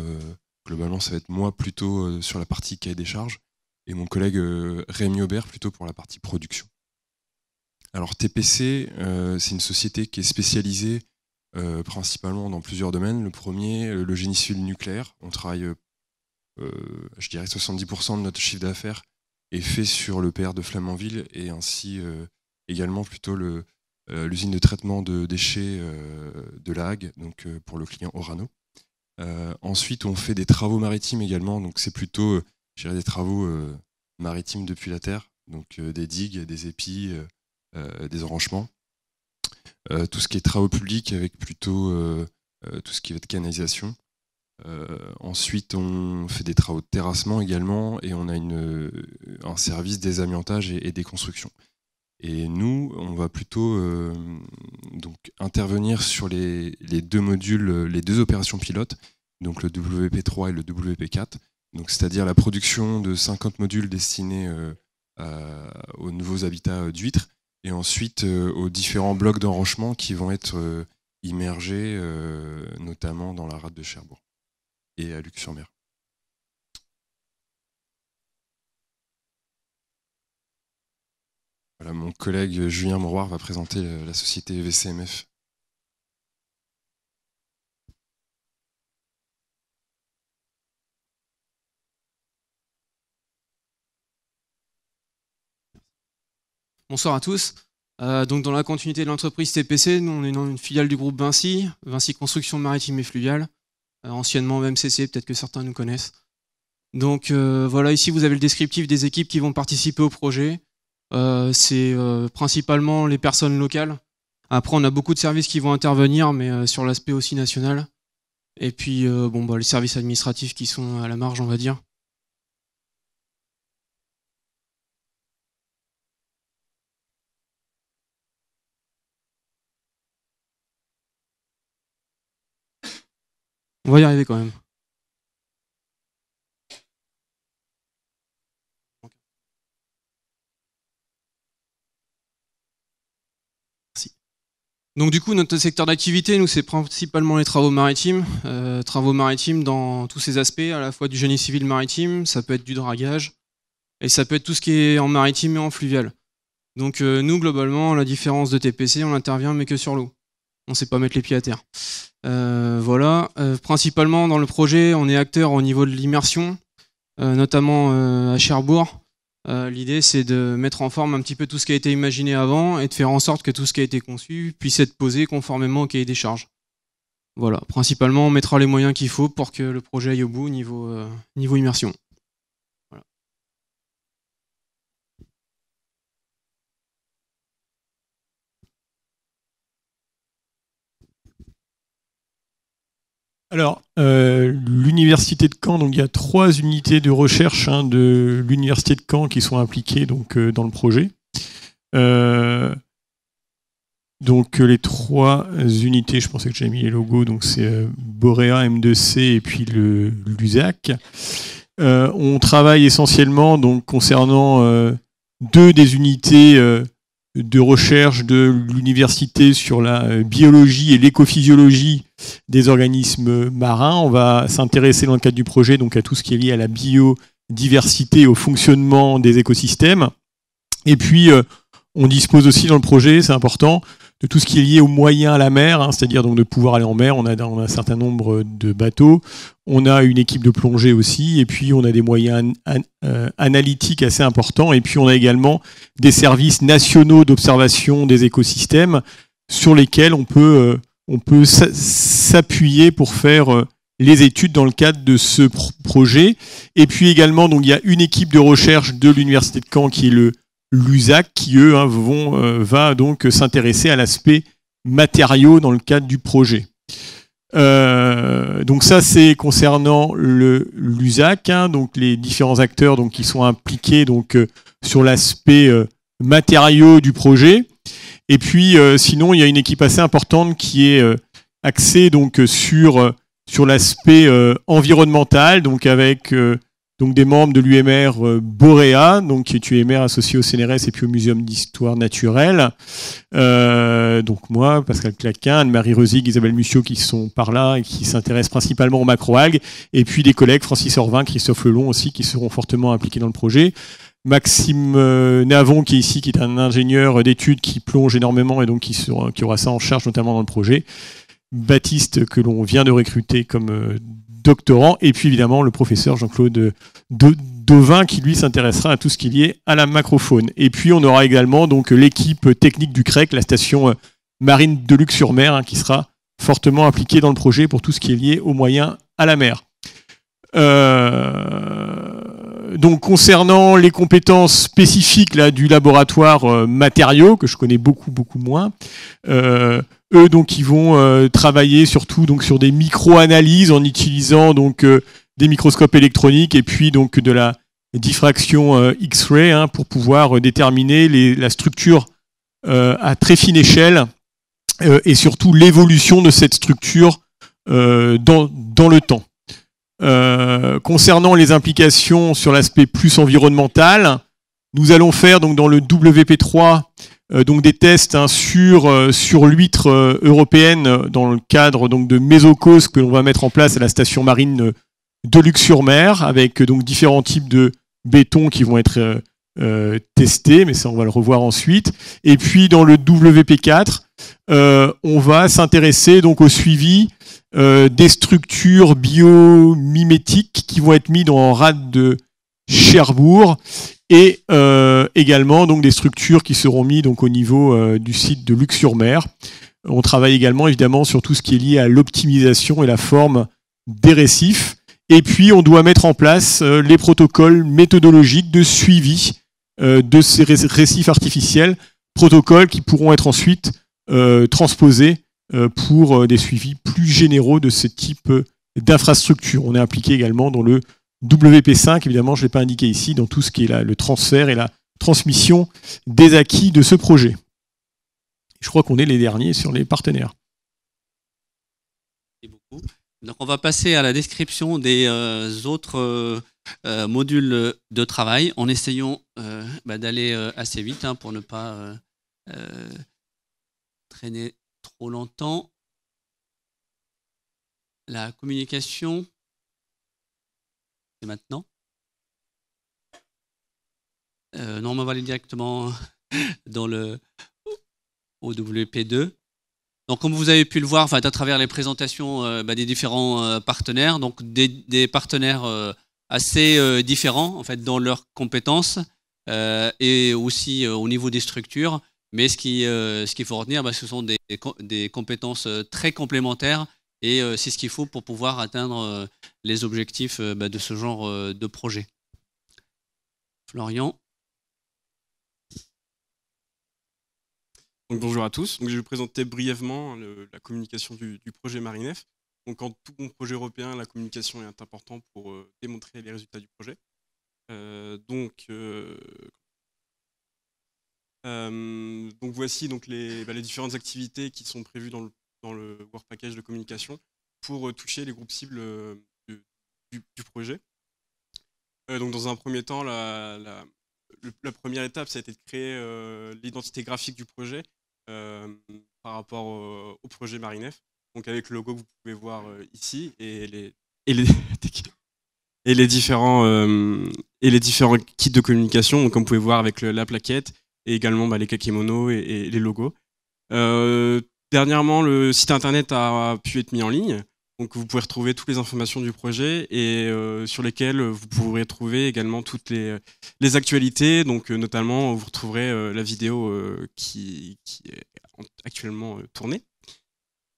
globalement, ça va être moi plutôt sur la partie cahier des charges et mon collègue Rémi Aubert plutôt pour la partie production. Alors, TPC, c'est une société qui est spécialisée euh, principalement dans plusieurs domaines. Le premier, le génie civil nucléaire. On travaille, euh, euh, je dirais, 70% de notre chiffre d'affaires est fait sur le PR de Flamanville et ainsi également plutôt l'usine de traitement de déchets de La donc pour le client Orano. ensuite, on fait des travaux maritimes également, donc c'est plutôt, je des travaux maritimes depuis la terre, donc des digues, des épis, des enranchements. Euh, tout ce qui est travaux publics avec plutôt euh, euh, tout ce qui va être canalisation. ensuite, on fait des travaux de terrassement également et on a un service des amiantages et, des constructions. Et nous, on va plutôt donc intervenir sur les, deux modules, les deux opérations pilotes, donc le WP3 et le WP4, c'est-à-dire la production de 50 modules destinés aux nouveaux habitats d'huîtres, et ensuite euh, aux différents blocs d'enrochement qui vont être euh, immergés, euh, notamment dans la rade de Cherbourg et à Luxembourg. sur mer Voilà, mon collègue Julien Moroir va présenter la société VCMF. Bonsoir à tous. Euh, donc dans la continuité de l'entreprise TPC, nous on est dans une filiale du groupe Vinci, Vinci Construction Maritime et Fluviale, euh, anciennement MCC, peut-être que certains nous connaissent. Donc euh, voilà, ici vous avez le descriptif des équipes qui vont participer au projet. c'est principalement les personnes locales. Après, on a beaucoup de services qui vont intervenir, mais sur l'aspect aussi national. Et puis, bon, bah, les services administratifs qui sont à la marge, on va dire. On va y arriver quand même. Merci. Donc du coup, notre secteur d'activité, nous, c'est principalement les travaux maritimes. Euh, travaux maritimes dans tous ces aspects, à la fois du génie civil maritime, ça peut être du dragage, et ça peut être tout ce qui est en maritime et en fluvial. Donc euh, nous, globalement, la différence de TPC, on intervient mais que sur l'eau on sait pas mettre les pieds à terre. Euh, voilà. Euh, principalement dans le projet, on est acteur au niveau de l'immersion, euh, notamment à Cherbourg. L'idée, c'est de mettre en forme un petit peu tout ce qui a été imaginé avant et de faire en sorte que tout ce qui a été conçu puisse être posé conformément au cahier des charges. Voilà. Principalement, on mettra les moyens qu'il faut pour que le projet aille au bout niveau, niveau immersion. Alors, euh, l'université de Caen, donc il y a trois unités de recherche hein, de l'université de Caen qui sont impliquées donc euh, dans le projet. Euh, donc les trois unités, je pensais que j'avais mis les logos, donc c'est Borea, M2C et puis le l'USAC. on travaille essentiellement donc concernant deux des unités de recherche de l'université sur la euh, biologie et l'écophysiologie des organismes marins. On va s'intéresser dans le cadre du projet donc à tout ce qui est lié à la biodiversité, au fonctionnement des écosystèmes. Et puis, euh, on dispose aussi dans le projet, c'est important, de tout ce qui est lié aux moyens à la mer, hein, c'est-à-dire donc de pouvoir aller en mer. On a, on un certain nombre de bateaux, on a une équipe de plongée aussi, et puis on a des moyens euh, analytiques assez importants, et puis on a également des services nationaux d'observation des écosystèmes sur lesquels on peut, euh, on peut s'appuyer pour faire euh, les études dans le cadre de ce projet. Et puis également, donc il y a une équipe de recherche de l'université de Caen qui est le l'USAC qui, eux, hein, vont, euh, va donc s'intéresser à l'aspect matériaux dans le cadre du projet. Euh, donc ça, c'est concernant le l'USAC, hein, donc les différents acteurs donc, qui sont impliqués donc, euh, sur l'aspect matériaux du projet. Et puis, sinon, il y a une équipe assez importante qui est axée donc, sur, sur l'aspect environnemental, donc avec donc des membres de l'UMR euh, Borea, donc qui est UMR associé au CNRS et puis au Muséum d'histoire naturelle. Euh, donc moi, Pascal Claquin, Anne-Marie Rosig, Isabelle Mussio qui sont par là et qui s'intéressent principalement au macroalgues. Et puis des collègues, Francis Orvin, Christophe Lelon aussi, qui seront fortement impliqués dans le projet. Maxime euh, Navon qui est ici, qui est un ingénieur d'études qui plonge énormément et donc qui, qui aura ça en charge notamment dans le projet. Baptiste que l'on vient de recruter comme doctorant et puis évidemment le professeur Jean-Claude Devin qui lui s'intéressera à tout ce qui est lié à la macrofaune. Et puis on aura également donc l'équipe technique du CREC, la station euh, marine de luxe sur mer hein, qui sera fortement impliquée dans le projet pour tout ce qui est lié aux moyens à la mer. Euh, donc concernant les compétences spécifiques là, du laboratoire euh, matériaux, que je connais beaucoup beaucoup moins, eux donc ils vont euh, travailler surtout donc sur des micro-analyses en utilisant donc euh, des microscopes électroniques et puis donc de la diffraction euh, X-ray hein, pour pouvoir déterminer la structure à très fine échelle et surtout l'évolution de cette structure dans, dans, le temps. concernant les implications sur l'aspect plus environnemental, nous allons faire donc dans le WP3 euh, donc des tests hein, sur, euh, sur l'huître euh, européenne dans le cadre donc, de Mésocos que l'on va mettre en place à la station marine de luxe sur mer avec donc différents types de béton qui vont être testés. mais ça on va le revoir ensuite. Et puis dans le WP4, on va s'intéresser donc au suivi des structures biomimétiques qui vont être mises en rade de Cherbourg et euh, également donc des structures qui seront mises donc au niveau euh, du site de Luxe-sur-Mer. On travaille également évidemment sur tout ce qui est lié à l'optimisation et la forme des récifs. Et puis on doit mettre en place euh, les protocoles méthodologiques de suivi de ces récifs artificiels, protocoles qui pourront être ensuite transposés pour des suivis plus généraux de ce type d'infrastructures. On est impliqué également dans le WP5, évidemment, je ne l'ai pas indiqué ici, dans tout ce qui est là, le transfert et la transmission des acquis de ce projet. Je crois qu'on est les derniers sur les partenaires. Donc on va passer à la description des euh, autres euh, euh, modules de travail en essayant bah, d'aller assez vite hein, pour ne pas traîner trop longtemps. La communication maintenant euh, Non, on va aller directement dans le OWP2. Donc, comme vous avez pu le voir, enfin, à travers les présentations euh, bah, des différents euh, partenaires, donc des, partenaires assez différents en fait dans leurs compétences et aussi au niveau des structures. Mais ce qu'il ce faut retenir, bah, ce sont des, des compétences très complémentaires et euh, c'est ce qu'il faut pour pouvoir atteindre euh, les objectifs euh, bah, de ce genre de projet. Florian. bonjour à tous. Donc, je vais vous présenter brièvement la communication du, projet Marinef. Donc, en tout projet européen, la communication est importante pour démontrer les résultats du projet. donc, donc, voici donc, les, bah, les différentes activités qui sont prévues dans le le Work Package de communication pour euh, toucher les groupes cibles euh, du, projet. Euh, donc dans un premier temps, la, première étape, ça a été de créer l'identité graphique du projet par rapport au, projet Marinef. Donc avec le logo que vous pouvez voir ici et les, et les, différents et les différents kits de communication, donc comme vous pouvez voir avec la plaquette et également bah, les kakémonos et, les logos. Dernièrement, le site internet a pu être mis en ligne. Donc vous pouvez retrouver toutes les informations du projet et euh, sur lesquelles vous pourrez trouver également toutes les, actualités. Donc euh, notamment, vous retrouverez euh, la vidéo qui, qui, est actuellement tournée.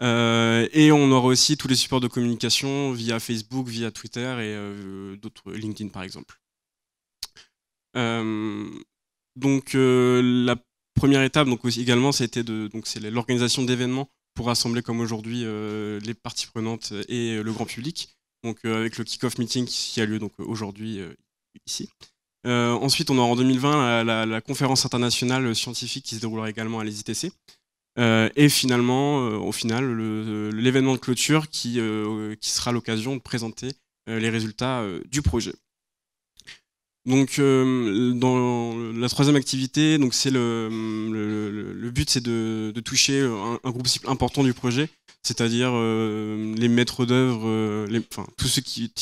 et on aura aussi tous les supports de communication via Facebook, via Twitter et d'autres LinkedIn par exemple. donc la première étape, donc également, c'était donc c'est l'organisation d'événements pour rassembler comme aujourd'hui euh, les parties prenantes et euh, le grand public. Donc euh, avec le kick-off meeting qui a lieu donc aujourd'hui ici. ensuite, on aura en 2020 la, conférence internationale scientifique qui se déroulera également à l'ESITC. et finalement, au final, l'événement de clôture qui, qui sera l'occasion de présenter les résultats du projet. Donc euh, dans la troisième activité, donc c'est le, but c'est de, toucher un, groupe important du projet, c'est-à-dire euh, les maîtres d'œuvre, euh, enfin, tous ceux qui,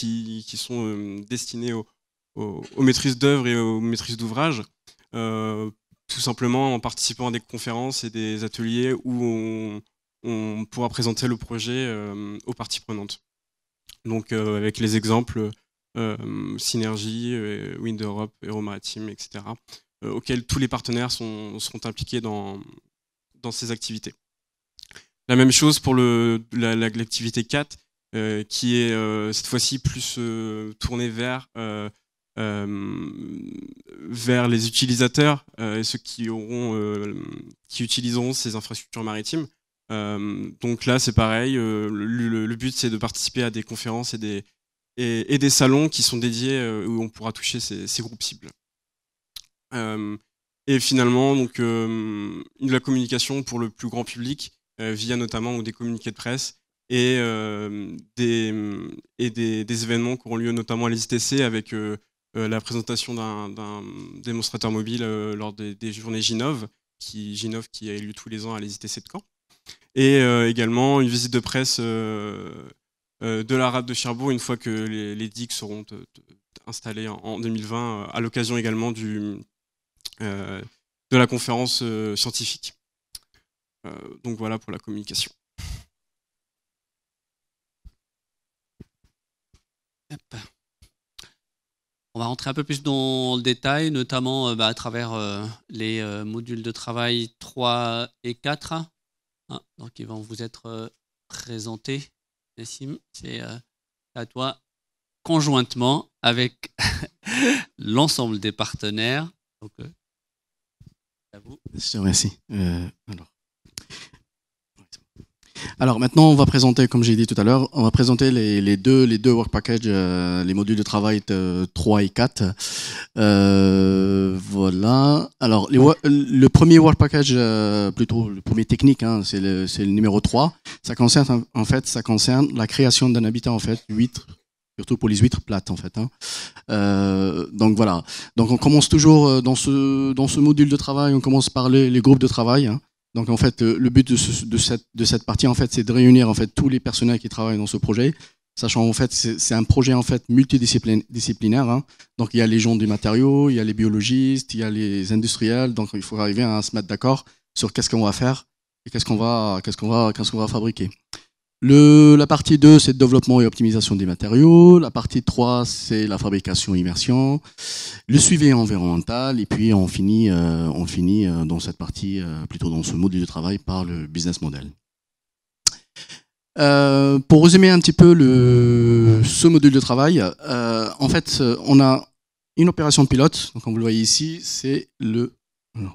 sont destinés aux, maîtrises d'œuvre et aux maîtrises d'ouvrage, tout simplement en participant à des conférences et des ateliers où on pourra présenter le projet aux parties prenantes. Donc avec les exemples euh, Synergie, euh, Wind Europe, Hero Maritime, etc., euh, auxquels tous les partenaires sont, seront impliqués dans, dans ces activités. La même chose pour l'activité 4, qui est cette fois-ci plus tournée vers, vers les utilisateurs et ceux qui, auront, qui utiliseront ces infrastructures maritimes. donc là, c'est pareil, le, but c'est de participer à des conférences et des, et, des salons qui sont dédiés euh, où on pourra toucher ces, groupes cibles. Euh, et finalement, donc, euh, la communication pour le plus grand public, via notamment des communiqués de presse et, des, et des, événements qui auront lieu notamment à l'ISTC avec la présentation d'un démonstrateur mobile lors des, des, journées Ginov, qui, Ginov qui a lieu tous les ans à l'ISTC de Caen. Et également une visite de presse euh, de la rade de Cherbourg une fois que les, digues seront installées en, 2020, euh, à l'occasion également du, euh, de la conférence scientifique. donc voilà pour la communication. On va rentrer un peu plus dans le détail, notamment bah, à travers les modules de travail 3 et 4, qui ah, donc ils vont vous être présentés c'est euh, à toi conjointement avec l'ensemble des partenaires. Euh, à vous. Je euh, alors maintenant, on va présenter, comme j'ai dit tout à l'heure, on va présenter les, deux, les deux work packages, euh, les modules de travail 3 et 4. Euh, voilà. Alors, le premier work package, euh, plutôt le premier technique, hein, c'est le, numéro 3. Ça concerne, en fait, ça concerne la création d'un habitat, en fait, surtout pour les huîtres plates en fait. Hein. donc voilà. Donc on commence toujours dans ce dans ce module de travail, on commence par les, groupes de travail. Hein. Donc en fait, euh, le but de, cette, partie en fait, c'est de réunir en fait tous les personnels qui travaillent dans ce projet, sachant en fait c'est un projet en fait multidisciplinaire. Hein. Donc il y a les gens des matériaux, il y a les biologistes, il y a les industriels. Donc il faut arriver à se mettre d'accord sur qu'est-ce qu'on va faire et qu'est-ce qu'on va qu'est-ce qu'on qu'est-ce qu'on va fabriquer la partie 2, c'est le développement et optimisation des matériaux. La partie 3, c'est la fabrication immersion. Le suivi environnemental. Et puis, on finit, euh, on finit euh, dans cette partie, euh, plutôt dans ce module de travail, par le business model. pour résumer un petit peu ce module de travail, en fait, on a une opération pilote. Donc, comme vous le voyez ici, c'est le. Non,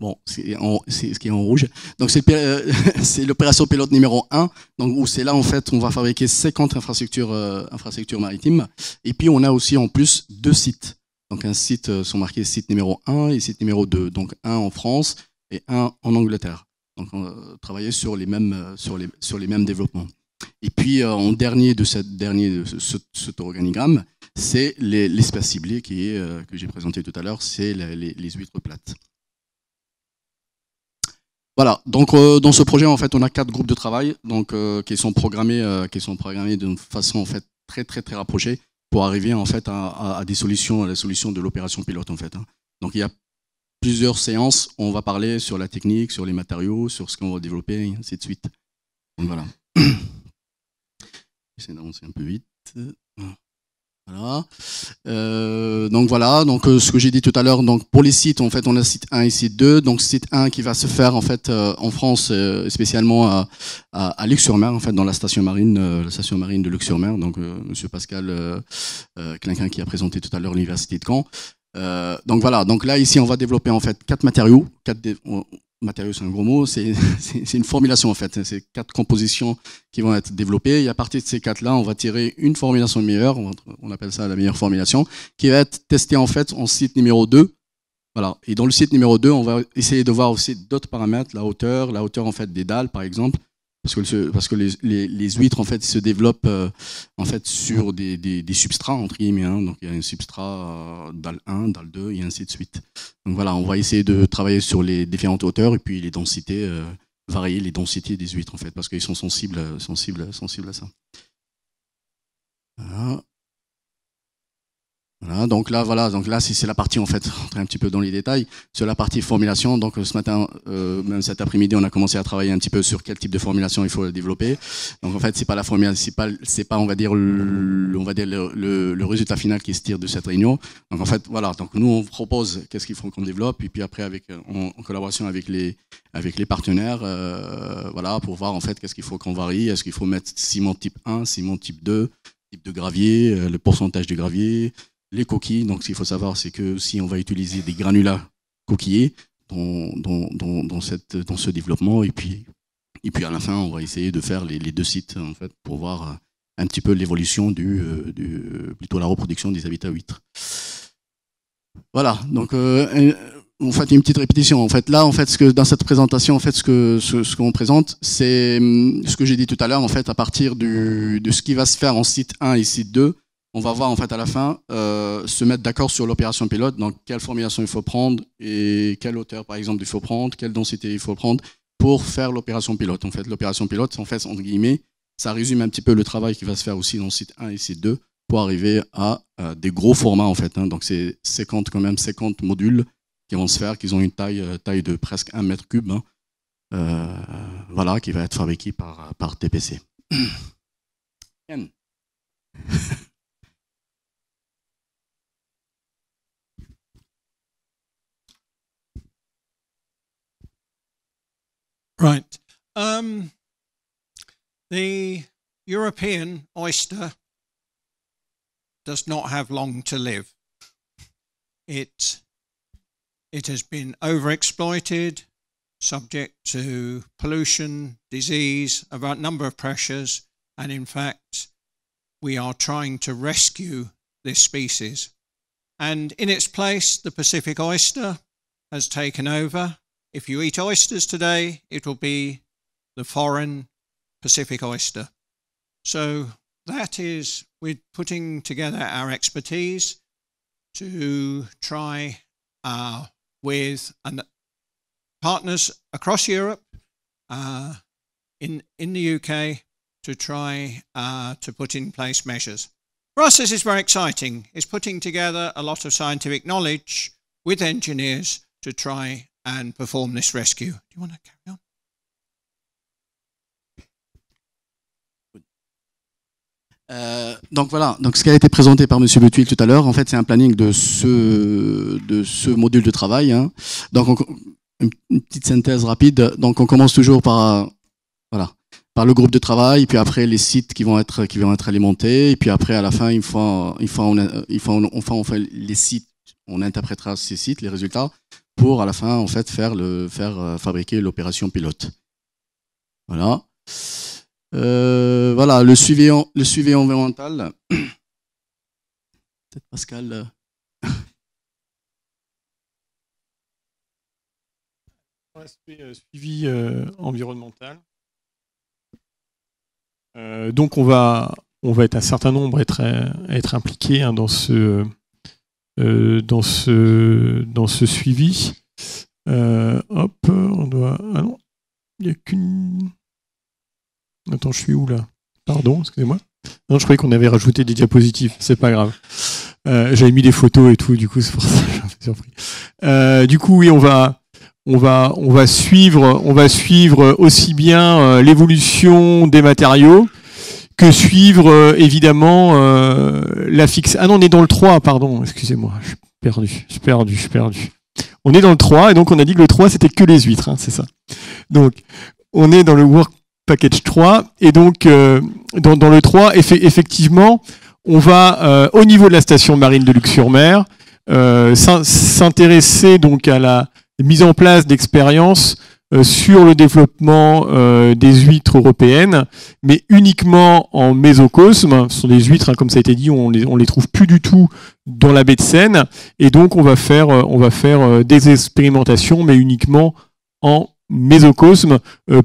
Bon, c'est ce qui est en rouge. Donc c'est euh, l'opération pilote numéro 1, donc où c'est là en fait on va fabriquer 50 infrastructures, euh, infrastructures maritimes. Et puis on a aussi en plus deux sites. Donc un site euh, sont marqués site numéro 1 et site numéro 2. Donc un en France et un en Angleterre. Donc on travaillait sur les mêmes, sur les, mêmes développements. Et puis en dernier de, cette, dernier ce, cet organigramme, c'est l'espace ciblé qui est, que j'ai présenté tout à l'heure, c'est les, les huîtres plates. Voilà, donc euh, dans ce projet, en fait, on a quatre groupes de travail donc, euh, qui sont programmés, euh, qui sont programmés d'une façon en fait, très très très rapprochée pour arriver en fait à, à, des solutions, à la solution de l'opération pilote en fait. Hein. Donc il y a plusieurs séances, on va parler sur la technique, sur les matériaux, sur ce qu'on va développer, et ainsi de suite. Donc voilà. J'essaie d'avancer un peu vite. Voilà. Euh, donc voilà, donc euh, ce que j'ai dit tout à l'heure, donc pour les sites, en fait, on a site 1 et site 2. Donc site 1 qui va se faire en fait euh, en France, euh, spécialement à, à, à mer en fait, dans la station marine, la station marine de Luxeuil-Mer. Donc Monsieur Pascal Clinquin qui a présenté tout à l'heure l'université de Caen. donc voilà, donc là ici on va développer en fait quatre matériaux, quatre matériaux, c'est un gros mot, c'est une formulation en fait. C'est quatre compositions qui vont être développées. Et à partir de ces quatre-là, on va tirer une formulation meilleure, on appelle ça la meilleure formulation, qui va être testée en fait en site numéro 2. Voilà. Et dans le site numéro 2, on va essayer de voir aussi d'autres paramètres, la hauteur, la hauteur en fait des dalles par exemple, parce que, les, huîtres en fait se développent euh, en fait sur des, substrats entre guillemets. Hein. donc il y a un substrat euh, dalle 1, dalle 2 et ainsi de suite. Donc voilà, on va essayer de travailler sur les différentes hauteurs et puis les densités, euh, varier les densités des huîtres en fait, parce qu'ils sont sensibles, sensibles, sensibles à ça. Voilà. Voilà, donc là, voilà, donc là, c'est la partie en fait, rentrer un petit peu dans les détails, sur la partie formulation. Donc euh, ce matin, euh, même cet après-midi, on a commencé à travailler un petit peu sur quel type de formulation il faut développer. Donc en fait, c'est pas la formulation, c'est pas, c'est pas, on va dire, le, on va dire le, le, résultat final qui se tire de cette réunion. Donc en fait, voilà. Donc nous, on propose qu'est-ce qu'il faut qu'on développe, et puis après, avec, euh, en, collaboration avec les, avec les partenaires, euh, voilà, pour voir en fait qu'est-ce qu'il faut qu'on varie, est-ce qu'il faut mettre ciment type 1, ciment type 2, type de gravier, euh, le pourcentage du gravier, les coquilles. Donc, ce qu'il faut savoir, c'est que si on va utiliser des granulats coquillés dans, cette, dans ce développement, et puis, et puis à la fin, on va essayer de faire les, deux sites en fait, pour voir un petit peu l'évolution du, euh, euh, plutôt la reproduction des habitats huîtres. Voilà. Donc, euh, on fait une petite répétition. En fait, là, en fait, ce que dans cette présentation, en fait, ce que qu'on présente, c'est hum, ce que j'ai dit tout à l'heure. En fait, à partir de ce qui va se faire en site 1 et site 2, on va voir en fait à la fin euh, se mettre d'accord sur l'opération pilote, dans quelle formulation il faut prendre et quelle hauteur par exemple il faut prendre, quelle densité il faut prendre pour faire l'opération pilote. En fait, l'opération pilote, en fait, entre guillemets, ça résume un petit peu le travail qui va se faire aussi dans site 1 et site 2 pour arriver à euh, des gros formats en fait. Hein. Donc c'est 50 quand même 50 modules qui vont se faire, qui ont une taille euh, taille de presque 1 mètre cube, hein. voilà, qui va être fabriqué par par TPC. Right. Um, the European oyster does not have long to live. It, it has been overexploited, subject to pollution, disease, a number of pressures, and in fact, we are trying to rescue this species. And in its place, the Pacific oyster has taken over if you eat oysters today, it will be the foreign Pacific oyster. So that is, we're putting together our expertise to try uh, with an, partners across Europe, uh, in, in the UK, to try uh, to put in place measures. For us, this is very exciting. It's putting together a lot of scientific knowledge with engineers to try and perform this rescue. Euh, donc voilà, donc ce qui a été présenté par Monsieur Butuil tout à l'heure, en fait, c'est un planning de ce de ce module de travail. Hein. Donc une petite synthèse rapide. Donc on commence toujours par voilà par le groupe de travail, puis après les sites qui vont être qui vont être alimentés, et puis après à la fin, une fois il faut on enfin on fait les sites, on interprétera ces sites, les résultats pour à la fin en fait faire le faire euh, fabriquer l'opération pilote. Voilà. Euh, voilà le suivi le suivi environnemental. Peut-être Pascal. Euh. suivi environnemental. donc on va on va être un certain nombre être, être impliqués hein, dans ce euh, dans, ce, dans ce suivi. Euh, hop, on doit. Ah non, il n'y a qu'une. Attends, je suis où là Pardon, excusez-moi. Non, je croyais qu'on avait rajouté des diapositives, c'est pas grave. Euh, j'avais mis des photos et tout, du coup, c'est pour ça que du coup, oui, on va, on va, on va suivre, on va suivre aussi bien l'évolution des matériaux que suivre euh, évidemment euh, la fixe. Ah non, on est dans le 3, pardon, excusez-moi, je suis perdu, je suis perdu, je suis perdu. On est dans le 3, et donc on a dit que le 3 c'était que les huîtres, hein, c'est ça. Donc on est dans le Work Package 3, et donc euh, dans, dans, le 3, effectivement, on va au niveau de la station marine de Luxe-sur-Mer s'intéresser donc à la mise en place d'expériences euh, sur le développement euh, des huîtres européennes, mais uniquement en mésocosme. Ce sont des huîtres, hein, comme ça a été dit, on les, on les trouve plus du tout dans la baie de Seine. Et donc, on va faire, euh, on va faire des expérimentations, mais uniquement en mésocosme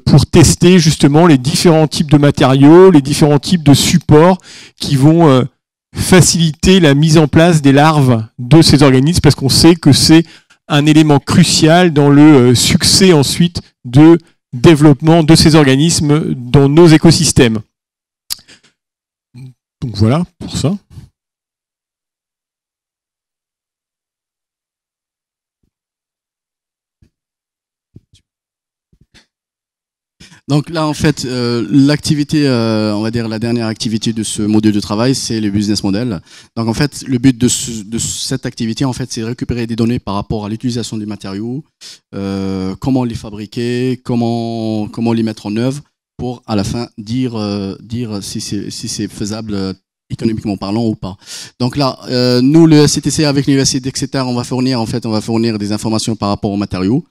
pour tester justement les différents types de matériaux, les différents types de supports qui vont faciliter la mise en place des larves de ces organismes parce qu'on sait que c'est un élément crucial dans le euh, succès ensuite de développement de ces organismes dans nos écosystèmes. Donc voilà pour ça. Donc là, en fait, euh, l'activité, euh, on va dire la dernière activité de ce module de travail, c'est le business model. Donc en fait, le but de, cette activité, en fait, c'est récupérer des données par rapport à l'utilisation du matériaux, euh, comment les fabriquer, comment comment les mettre en œuvre, pour à la fin dire dire si c'est si c'est faisable économiquement parlant ou pas. Donc là, euh, nous, le CTC avec l'université d'Exeter, on va fournir en fait, on va fournir des informations par rapport aux matériaux.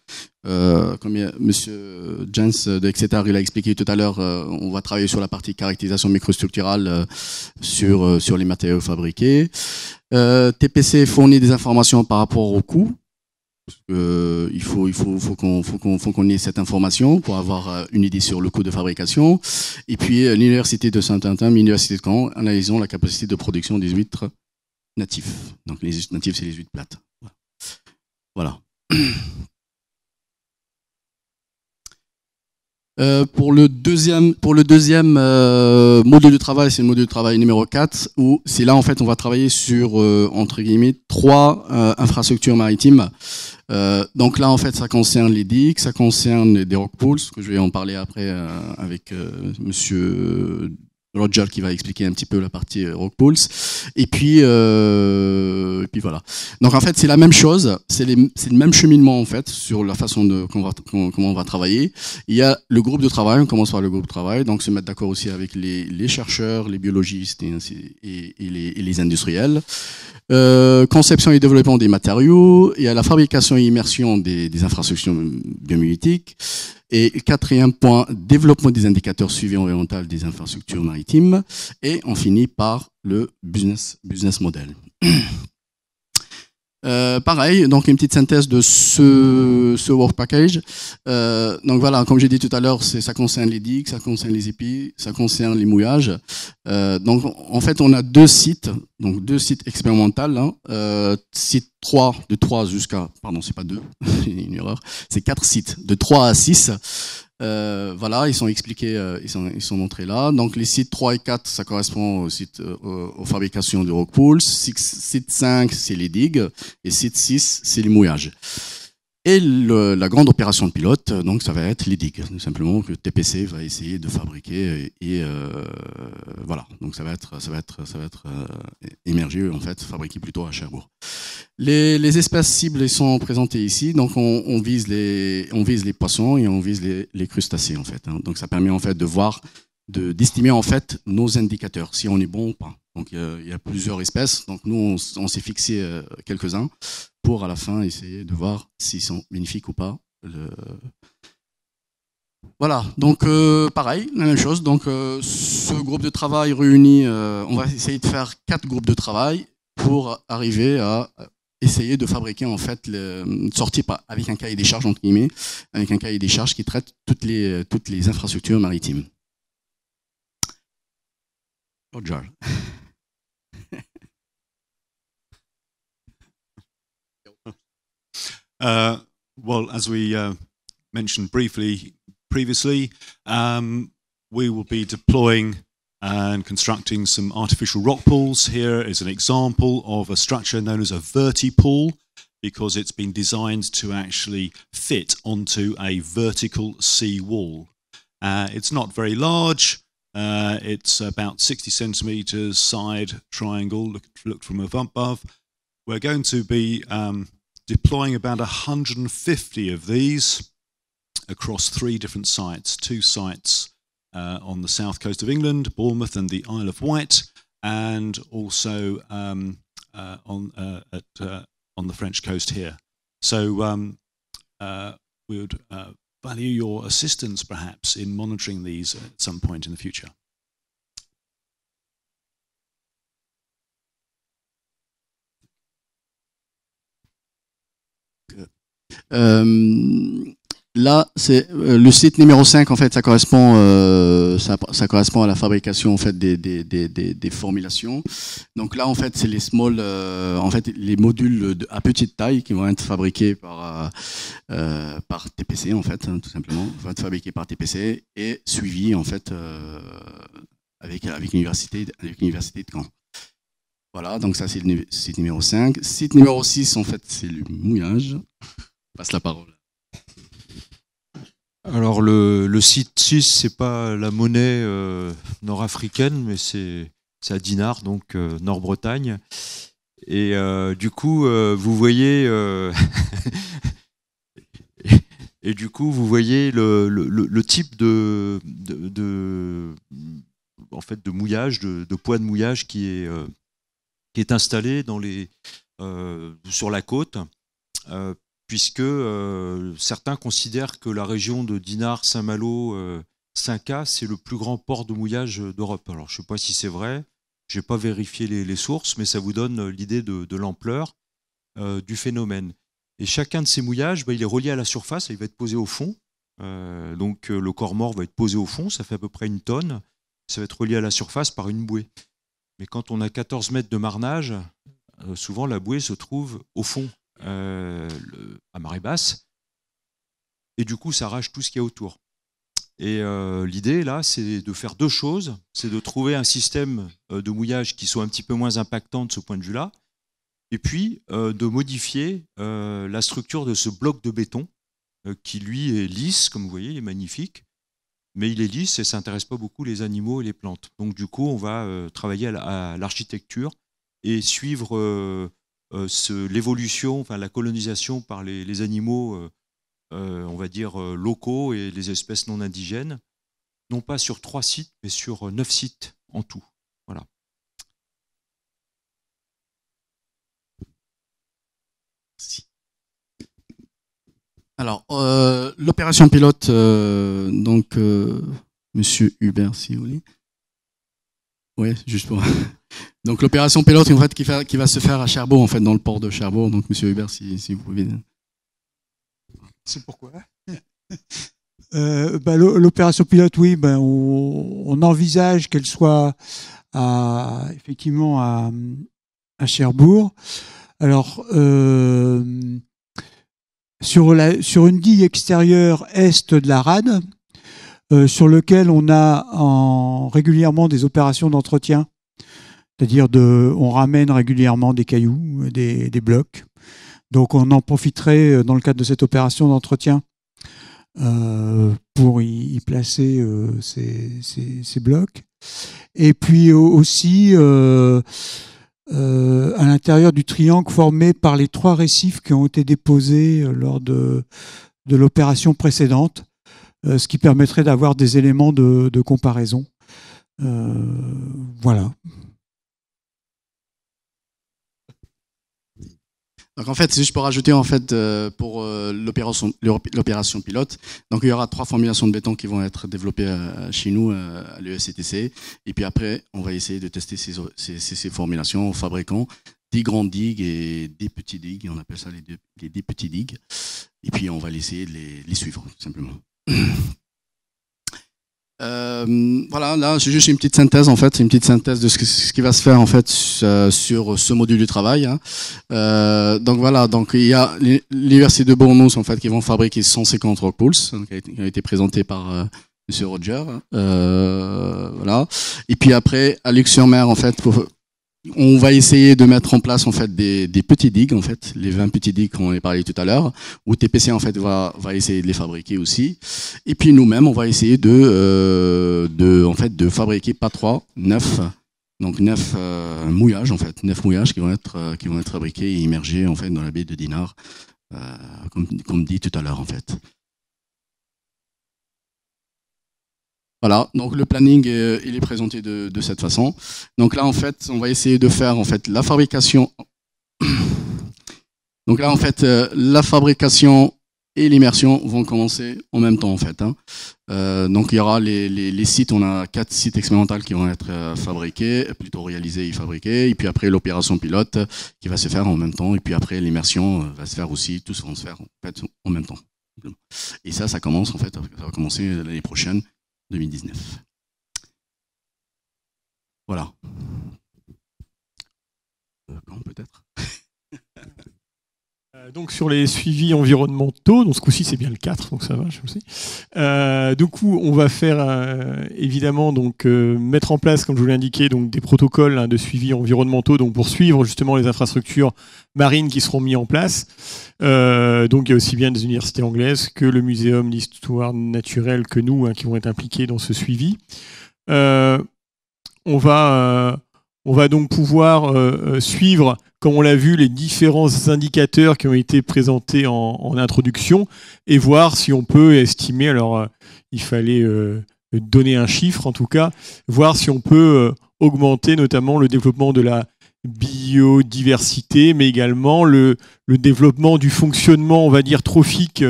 Euh, comme euh, Monsieur Jens d'Exeter il a expliqué tout à l'heure, on va travailler sur la partie caractérisation microstructurale sur sur les matériaux fabriqués. TPC fournit des informations par rapport aux coûts. Euh, il faut, il faut, qu'on qu'on ait cette information pour avoir euh, une idée sur le coût de fabrication. Et puis euh, l'université de saint antoine l'université de Caen, analysons la capacité de production des huîtres natifs. Donc les huîtres natifs, c'est les huîtres plates. Voilà. pour le deuxième, pour le deuxième module de travail, c'est le module de travail numéro 4, où c'est là en fait on va travailler sur, entre guillemets, trois infrastructures maritimes euh, donc là, en fait, ça concerne les DIC, ça concerne des rock pools, que je vais en parler après euh, avec euh, Monsieur Roger qui va expliquer un petit peu la partie rock pools. Et puis, et puis voilà. Donc en fait, c'est la même chose, c'est le même cheminement en fait sur la façon de on va, comment on va travailler. Il y a le groupe de travail, on commence par le groupe de travail, donc se mettre d'accord aussi avec les, chercheurs, les biologistes et, et les industriels. Euh, conception et développement des matériaux, il y la fabrication et immersion des, infrastructures biomimétiques, et quatrième point, développement des indicateurs suivis environnementaux des infrastructures maritimes, et on finit par le business, business model. Euh, pareil, donc une petite synthèse de ce, ce work package. Euh, donc voilà, comme j'ai dit tout à l'heure, ça concerne les digues, ça concerne les épis, e ça concerne les mouillages. Euh, donc en fait, on a deux sites, donc deux sites expérimentaux, hein, site 3, de 3 jusqu'à, pardon, c'est pas 2, une erreur, c'est quatre sites, de 3 à 6. Euh, voilà, ils sont expliqués, euh, ils, sont, ils, sont, montrés là. Donc les sites 3 et 4, ça correspond aux, site euh, aux fabrications du rock Site 5, c'est les digues. Et site 6, c'est les mouillages. Et la grande opération de pilote, euh, donc ça va être l'IDIG, tout simplement que TPC va essayer de fabriquer euh, et, euh, voilà, donc ça va être ça va être ça va être euh, en fait, fabriqué plutôt à Cherbourg. Les, les espèces cibles sont présentées ici, donc on, on, vise les on vise les poissons et on vise les, les crustacés en fait. Hein. Donc ça permet en fait de voir d'estimer en fait nos indicateurs, si on est bon ou pas. Donc il y a plusieurs espèces, donc nous on, s'est fixé euh, quelques-uns pour à la fin essayer de voir s'ils sont bénéfiques ou pas. Voilà, donc euh, pareil, la même chose. Donc euh, ce groupe de travail réuni on va essayer de faire quatre groupes de travail pour arriver à essayer de fabriquer en fait le, une sortie avec un cahier des charges entre guillemets, avec un cahier des charges qui traite toutes les toutes les infrastructures maritimes. Roger. Oh, uh, well, as we uh, mentioned briefly previously, um, we will be deploying and constructing some artificial rock pools. Here is an example of a structure known as a vertipool because it's been designed to actually fit onto a vertical sea wall. Uh, it's not very large, uh, it's about 60 centimeters side triangle, look, from above. We're going to be um, deploying about 150 of these across three different sites, two sites uh, on the south coast of England, Bournemouth and the Isle of Wight, and also um, uh, on, uh, at, uh, on the French coast here. So um, uh, we would value your assistance perhaps in monitoring these at some point in the future. Um, Là, c'est euh, le site numéro 5, en fait, ça correspond, euh, ça, correspond à la fabrication en fait, des, formulations. Donc là, en fait, c'est les small, euh, en fait, les modules à petite taille qui vont être fabriqués par, par TPC, en fait, hein, tout simplement, vont être fabriqués par TPC et suivis, en fait, avec, avec l'université avec de Caen. Voilà, donc ça, c'est le site numéro 5. Site numéro 6, en fait, c'est le mouillage. Je passe la parole. Alors le, le site 6, c'est pas la monnaie euh, nord-africaine, mais c'est à dinar, donc euh, Nord-Bretagne. Et euh, du coup, vous voyez, et du coup, vous voyez le, type de, de, en fait, de mouillage, de, de poids de mouillage qui est, qui est installé dans les, sur la côte puisque euh, certains considèrent que la région de Dinard, Saint-Malo, euh, saint c'est le plus grand port de mouillage d'Europe. Alors je ne sais pas si c'est vrai, je n'ai pas vérifié les, sources, mais ça vous donne l'idée de, l'ampleur euh, du phénomène. Et chacun de ces mouillages, bah, il est relié à la surface, il va être posé au fond. donc le corps mort va être posé au fond, ça fait à peu près une tonne, ça va être relié à la surface par une bouée. Mais quand on a 14 mètres de marnage, souvent la bouée se trouve au fond euh, à marée basse, et du coup, ça arrache tout ce qu'il y a autour. Et euh, l'idée, là, c'est de faire deux choses. C'est de trouver un système euh, de mouillage qui soit un petit peu moins impactant de ce point de vue-là, et puis de modifier la structure de ce bloc de béton, qui lui est lisse, comme vous voyez, il est magnifique, mais il est lisse et ça n'intéresse pas beaucoup les animaux et les plantes. Donc du coup, on va travailler à l'architecture et suivre euh, l'évolution, enfin la colonisation par les, animaux, euh, euh, on va dire, locaux et les espèces non indigènes, non pas sur trois sites, mais sur neuf sites en tout. Voilà. Alors, l'opération pilote, donc, monsieur Hubert, si vous voulez. Oui, juste pour. Donc l'opération pilote en fait, qui, qui, va se faire à Cherbourg, en fait, dans le port de Cherbourg. Donc Monsieur Hubert, si, vous pouvez. C'est pourquoi. Euh, bah, l'opération pilote, oui, ben, on, envisage qu'elle soit effectivement à, Cherbourg. Alors, euh, sur, une guille extérieure est de la rade, euh, sur laquelle on a régulièrement des opérations d'entretien c'est-à-dire de, on ramène régulièrement des cailloux, des, blocs. Donc on en profiterait euh, dans le cadre de cette opération d'entretien euh, pour y, placer euh, ces, blocs. Et puis aussi à l'intérieur du triangle formé par les trois récifs qui ont été déposés lors de, l'opération précédente, ce qui permettrait d'avoir des éléments de comparaison. voilà. Donc en fait, c'est juste pour rajouter en fait euh, pour euh, l'opération l'opération pilote. Donc il y aura trois formulations de béton qui vont être développées euh, chez nous à l'ESCTC. Et puis après, on va essayer de tester ces, ces, ces formulations en fabriquant des grandes digues et des petits digues. On appelle ça les, les, des petites digues. Et puis on va essayer de les, les suivre, tout simplement. Euh, voilà, là, c'est juste une petite synthèse, en fait, une petite synthèse de ce, qui va se faire, en fait, euh, sur ce module du travail. Hein. Euh, donc voilà, donc il y a l'université de Bournemouth, en fait, qui vont fabriquer 150 rock qui a été présenté par M. Roger. Hein. voilà. Et puis après, à Luxembourg, en fait, pour, on va essayer de mettre en place en fait des, petits digues en fait, les 20 petits digues qu'on a parlé tout à l'heure, où TPC en fait va, essayer de les fabriquer aussi. Et puis nous-mêmes, on va essayer de, euh, de en fait de fabriquer pas trois, neuf donc euh, mouillages en fait, mouillages qui vont être euh, qui vont être fabriqués et immergés en fait dans la baie de Dinard comme, comme dit tout à l'heure en fait. Voilà, donc le planning euh, il est présenté de, cette façon. Donc là en fait, on va essayer de faire en fait la fabrication. Donc là en fait, euh, la fabrication et l'immersion vont commencer en même temps en fait. Hein. Euh, donc il y aura les, sites, on a quatre sites expérimentaux qui vont être fabriqués, plutôt réalisés et fabriqués, et puis après l'opération pilote qui va se faire en même temps, et puis après l'immersion va se faire aussi, tous vont se faire en, fait, en même temps. Et ça, ça commence en fait, ça va commencer l'année prochaine, 2019. Voilà. Euh, quand peut-être euh, donc sur les suivis environnementaux, donc ce coup-ci c'est bien le 4, donc ça va, je sais. Euh, du coup, on va faire euh, évidemment donc mettre en place, comme je vous l'ai indiqué, donc des protocoles hein, de suivi environnementaux, donc pour suivre justement les infrastructures marines qui seront mises en place. donc il y a aussi bien des universités anglaises que le muséum d'histoire naturelle que nous hein, qui vont être impliqués dans ce suivi. on va on va donc pouvoir euh, euh, suivre, comme on l'a vu, les différents indicateurs qui ont été présentés en, introduction et voir si on peut estimer, alors euh, il fallait donner un chiffre en tout cas, voir si on peut augmenter notamment le développement de la biodiversité, mais également le, développement du fonctionnement, on va dire, trophique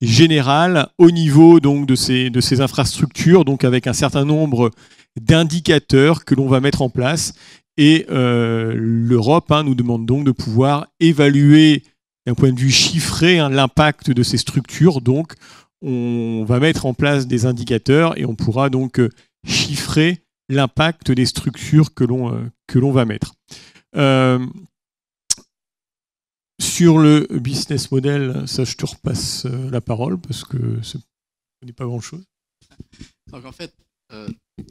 général au niveau donc de ces infrastructures, donc avec un certain nombre d'indicateurs que l'on va mettre en place et euh, l'Europe hein, nous demande donc de pouvoir évaluer d'un point de vue chiffré hein, l'impact de ces structures. Donc, on va mettre en place des indicateurs et on pourra donc euh, chiffrer l'impact des structures que l'on euh, va mettre. sur le business model, ça je te repasse la parole parce que ce n'est pas grand-chose. Donc en fait,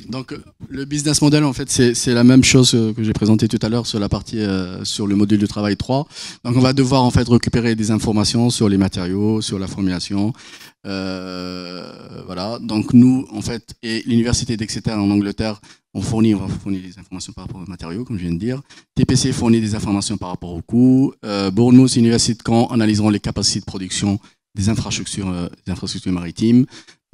donc euh, le business model, en fait, c'est la même chose euh, que j'ai présenté tout à l'heure sur la partie euh, sur le module de travail 3. Donc on va devoir en fait récupérer des informations sur les matériaux, sur la formulation. voilà. Donc nous, en fait, et l'université d'Exeter en Angleterre, on fournit, on des informations par rapport aux matériaux, comme je viens de dire. TPC fournit des informations par rapport aux coûts. Euh, Bournemouth l'université de Caen analyseront les capacités de production des infrastructures, des infrastructures maritimes.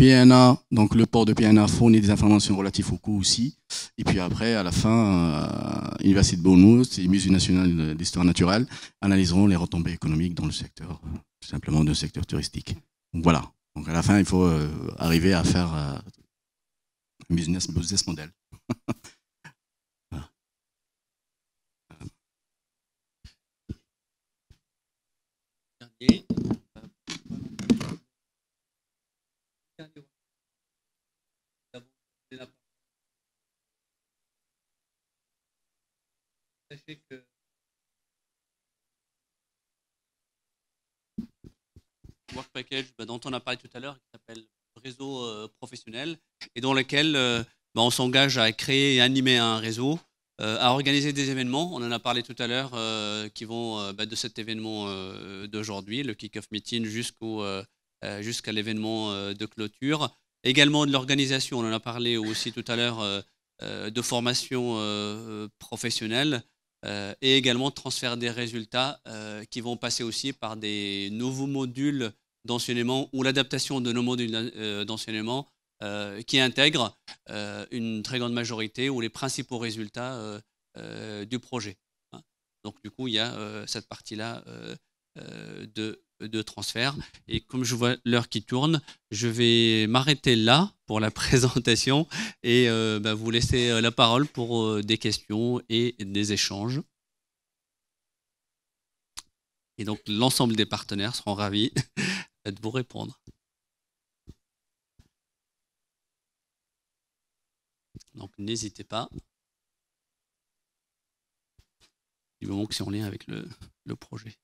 PNA, donc le port de PNA fournit des informations relatives au coût aussi. Et puis après, à la fin, l'Université euh, Université de Bonus et Musée national d'histoire naturelle analyseront les retombées économiques dans le secteur, tout simplement dans le secteur touristique. voilà. Donc à la fin, il faut euh, arriver à faire euh, un business, business model. Work Package bah, dont on a parlé tout à l'heure, qui s'appelle Réseau euh, professionnel, et dans lequel euh, bah, on s'engage à créer et animer un réseau, euh, à organiser des événements. On en a parlé tout à l'heure, qui vont bah, de cet événement d'aujourd'hui, le kick-off meeting, jusqu'au, jusqu'à l'événement de clôture. Également de l'organisation, on en a parlé aussi tout à l'heure, de formation professionnelle. et également transfert des résultats qui vont passer aussi par des nouveaux modules d'enseignement ou l'adaptation de nos modules euh, d'enseignement euh, qui intègrent euh, une très grande majorité ou les principaux résultats du projet. Hein. Donc du coup, il y a cette partie-là de, de, transfert. Et comme je vois l'heure qui tourne, je vais m'arrêter là pour la présentation et bah, vous laisser la parole pour des questions et des échanges. Et donc l'ensemble des partenaires seront ravis Êtes-vous répondre Donc n'hésitez pas. Du moment que c'est en lien avec le, le projet.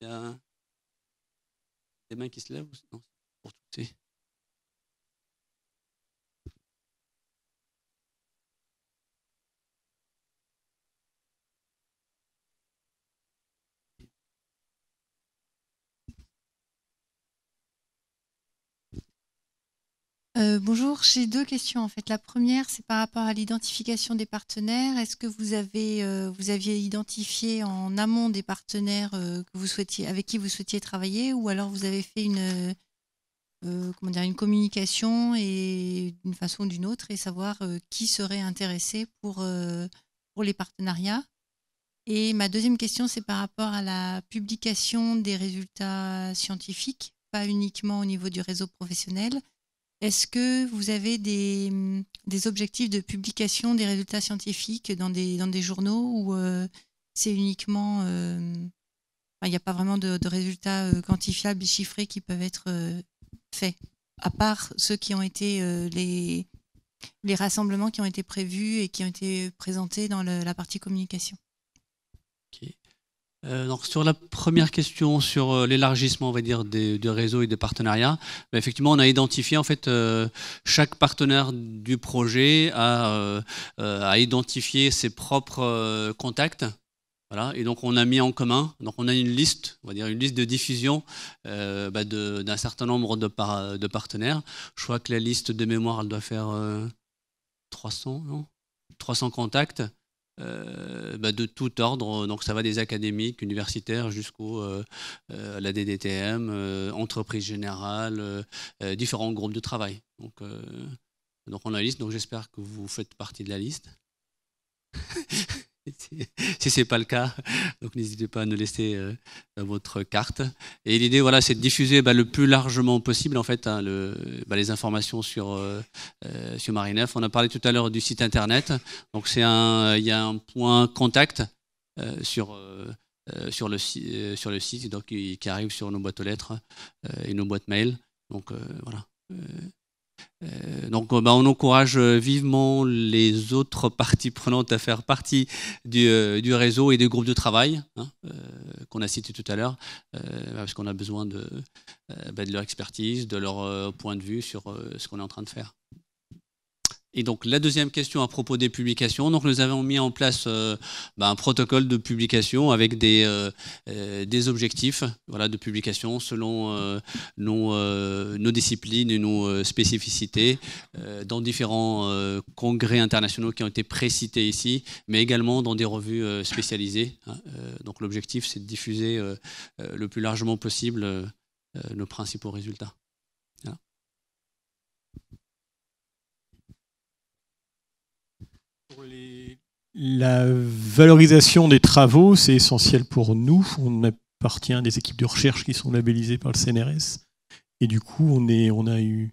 Il y a des mains qui se lèvent ou Non, pour tout. Euh, bonjour, j'ai deux questions en fait. La première, c'est par rapport à l'identification des partenaires. Est-ce que vous avez, euh, vous aviez identifié en amont des partenaires euh, que avec qui vous souhaitiez travailler, ou alors vous avez fait une, une communication et d'une façon ou d'une autre et savoir qui serait intéressé pour les partenariats. Et ma deuxième question, c'est par rapport à la publication des résultats scientifiques, pas uniquement au niveau du réseau professionnel est-ce que vous avez des, objectifs de publication des résultats scientifiques dans des, dans des journaux ou euh, c'est uniquement... Euh, il n'y a pas vraiment de, résultats euh, quantifiables chiffrés qui peuvent être faits, à part ceux qui ont été les, les rassemblements qui ont été prévus et qui ont été présentés dans la partie communication. Euh, donc sur la première question sur euh, l'élargissement on va dire des, du réseau et des partenariats, bah, effectivement on a identifié en fait euh, chaque partenaire du projet a, a identifié ses propres contacts voilà, et donc on a mis en commun, donc on a une liste, on va dire une liste de diffusion bah, d'un certain nombre de, de, partenaires. Je crois que la liste de mémoire, doit faire 300, non 300 contacts. Euh, bah, de tout ordre. Donc ça va des académiques, universitaires jusqu'au euh, euh, la DDTM, entreprise générale, différents groupes de travail. Donc, donc on a la liste. Donc j'espère que vous faites partie de la liste. si ce n'est pas le cas, donc n'hésitez pas à nous laisser euh, votre carte. Et l'idée, voilà, c'est de diffuser bah, le plus largement possible en fait hein, le, bah, les informations sur euh, euh, sur Marinef. On a parlé tout à l'heure du site internet. Donc c'est un, il y a un point contact sur sur le sur le site, donc qui, arrive sur nos boîtes aux lettres et nos boîtes mail. Donc voilà. Euh, donc euh, bah, on encourage euh, vivement les autres parties prenantes à faire partie du, réseau et des groupes de travail hein, qu'on a cité tout à l'heure, parce qu'on a besoin de, bah, leur expertise, de leur point de vue sur ce qu'on est en train de faire. Et donc la deuxième question à propos des publications, donc nous avons mis en place euh, ben, un protocole de publication avec des, euh, euh, objectifs de publication selon nos, disciplines et nos spécificités dans différents congrès internationaux qui ont été précités ici, mais également dans des revues spécialisées. Hein. donc l'objectif c'est de diffuser le plus largement possible nos principaux résultats. La valorisation des travaux, c'est essentiel pour nous. On appartient à des équipes de recherche qui sont labellisées par le CNRS. Et du coup, on, est, on a eu,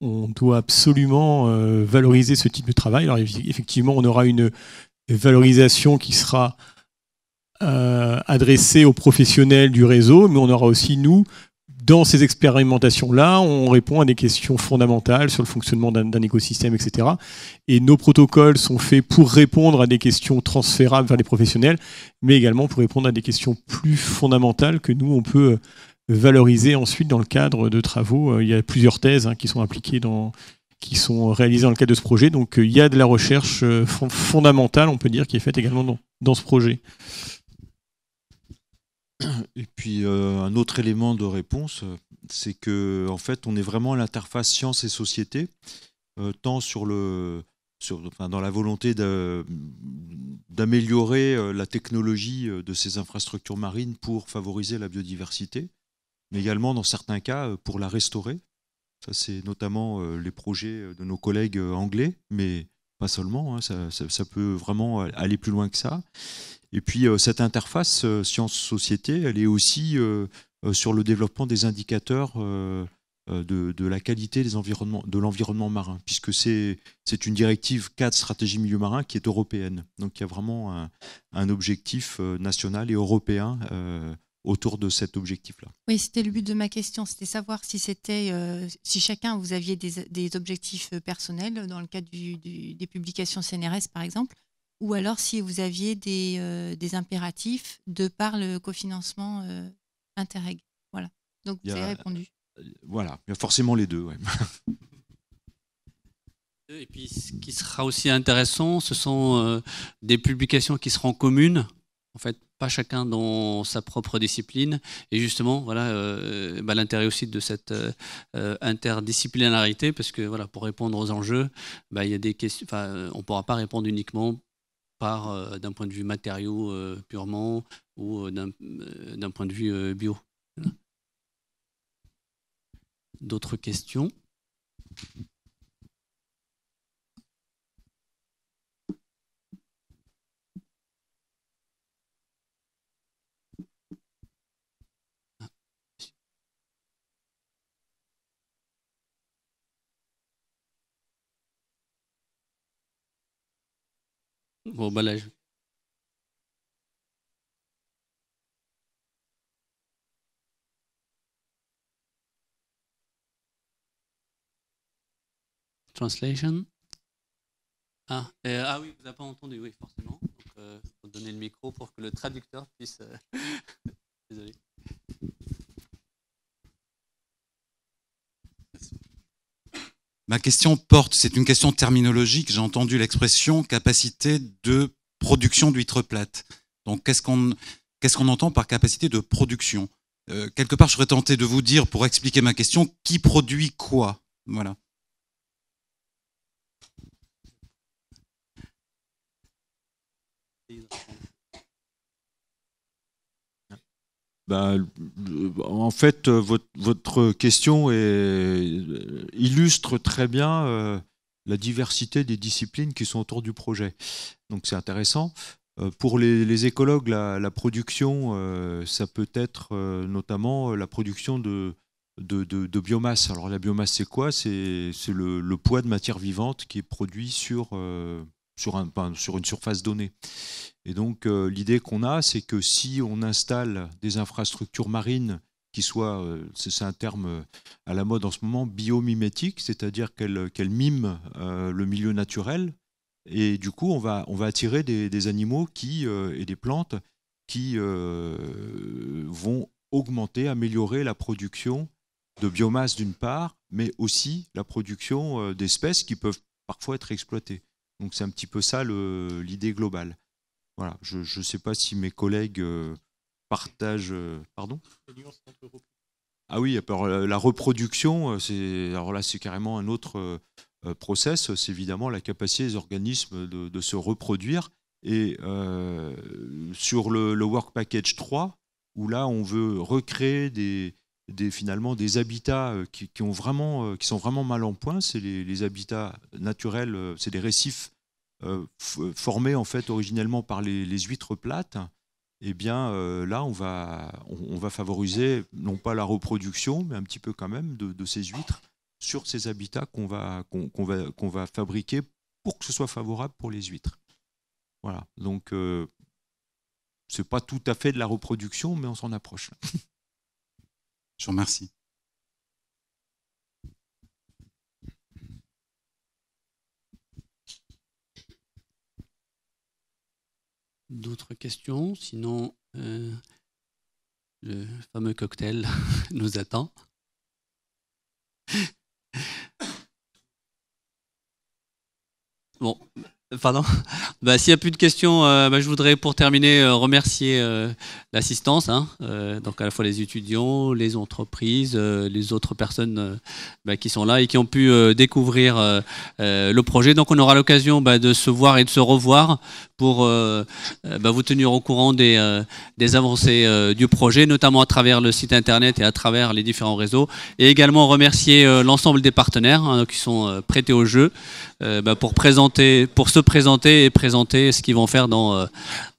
on doit absolument euh, valoriser ce type de travail. Alors effectivement, on aura une valorisation qui sera euh, adressée aux professionnels du réseau, mais on aura aussi, nous, dans ces expérimentations-là, on répond à des questions fondamentales sur le fonctionnement d'un écosystème, etc. Et nos protocoles sont faits pour répondre à des questions transférables vers les professionnels, mais également pour répondre à des questions plus fondamentales que nous, on peut euh, valoriser ensuite dans le cadre de travaux. Euh, il y a plusieurs thèses hein, qui sont appliquées dans qui sont réalisées dans le cadre de ce projet. Donc euh, il y a de la recherche fondamentale, on peut dire, qui est faite également dans ce projet. Et puis euh, un autre élément de réponse, c'est que en fait, on est vraiment à l'interface science et société, euh, tant sur le, sur, dans la volonté d'améliorer euh, la technologie de ces infrastructures marines pour favoriser la biodiversité, mais également dans certains cas pour la restaurer. Ça, c'est notamment les projets de nos collègues anglais, mais pas seulement, hein, ça, peut vraiment aller plus loin que ça. Et puis euh, cette interface euh, science société elle est aussi euh, sur le développement des indicateurs de, la qualité des environnements, de l'environnement marin, puisque c'est une directive 4 stratégie milieu marin qui est européenne. Donc il y a vraiment un, objectif national et européen autour de cet objectif-là. Oui, c'était le but de ma question, c'était savoir si c'était, si chacun vous aviez des, objectifs personnels dans le cadre des publications CNRS par exemple, ou alors si vous aviez des, euh, impératifs de par le cofinancement euh, Interreg. Voilà. Donc vous avez répondu. Euh, voilà, il y a forcément les deux. Et puis ce qui sera aussi intéressant, ce sont des publications qui seront communes. En fait, pas chacun dans sa propre discipline. Et justement, voilà, eh ben, l'intérêt aussi de cette interdisciplinarité, parce que voilà, pour répondre aux enjeux, ben, il y a des questions. on ne pourra pas répondre uniquement par euh, d'un point de vue matériaux euh, purement ou euh, d'un point de vue bio. D'autres questions Gros bah, Translation. Ah, euh, ah oui, vous n'avez pas entendu, oui, forcément. Donc, euh, faut donner le micro pour que le traducteur puisse. Euh, désolé. Ma question porte, c'est une question terminologique, j'ai entendu l'expression capacité de production d'huîtres plates. Donc qu'est-ce qu'on qu'est-ce qu'on entend par capacité de production euh, Quelque part, je serais tenté de vous dire, pour expliquer ma question, qui produit quoi Voilà. Ben, euh, en fait, euh, votre, votre question illustre très bien euh, la diversité des disciplines qui sont autour du projet. Donc c'est intéressant. pour les, écologues, la, production, ça peut être notamment la production de, de, biomasse. Alors la biomasse, c'est quoi C'est le, le, poids de matière vivante qui est produit sur sur, une surface donnée. Et donc euh, l'idée qu'on a, c'est que si on installe des infrastructures marines qui soient, euh, c'est un terme euh, à la mode en ce moment, biomimétiques, c'est-à-dire qu'elles miment le milieu naturel, et du coup on va, on va attirer des, animaux qui, et des plantes qui vont augmenter, améliorer la production de biomasse d'une part, mais aussi la production d'espèces qui peuvent parfois être exploitées. Donc c'est un petit peu ça l'idée globale. Voilà, je ne sais pas si mes collègues euh, partagent. Euh, pardon Ah oui, euh, la reproduction, c'est alors là c'est carrément un autre process. C'est évidemment la capacité des organismes de, se reproduire. Et sur le, le, Work Package 3, où là on veut recréer des, des, finalement des habitats euh, qui, ont vraiment, euh, qui sont vraiment mal en point. C'est les, habitats naturels, euh, c'est des récifs formés en fait originellement par les, huîtres plates. Eh bien là, on va, on, va favoriser non pas la reproduction, mais un petit peu quand même de, ces huîtres sur ces habitats qu'on va, fabriquer pour que ce soit favorable pour les huîtres. Voilà, donc c'est pas tout à fait de la reproduction, mais on s'en approche. Je vous remercie. D'autres questions Sinon, euh, le fameux cocktail nous attend. Bon, Pardon bah, S'il n'y a plus de questions, euh, bah, je voudrais pour terminer euh, remercier euh, l'assistance, hein, donc à la fois les étudiants, les entreprises, les autres personnes bah, qui sont là et qui ont pu découvrir le projet. Donc on aura l'occasion de se voir et de se revoir pour vous tenir au courant des, avancées du projet, notamment à travers le site internet et à travers les différents réseaux. Et également remercier l'ensemble des partenaires hein, qui sont prêtés au jeu pour présenter, pour se se présenter et présenter ce qu'ils vont faire dans, euh,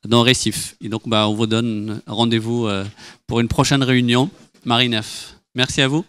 dans Récif. Et donc, bah, on vous donne rendez-vous euh, pour une prochaine réunion, Marie Merci à vous.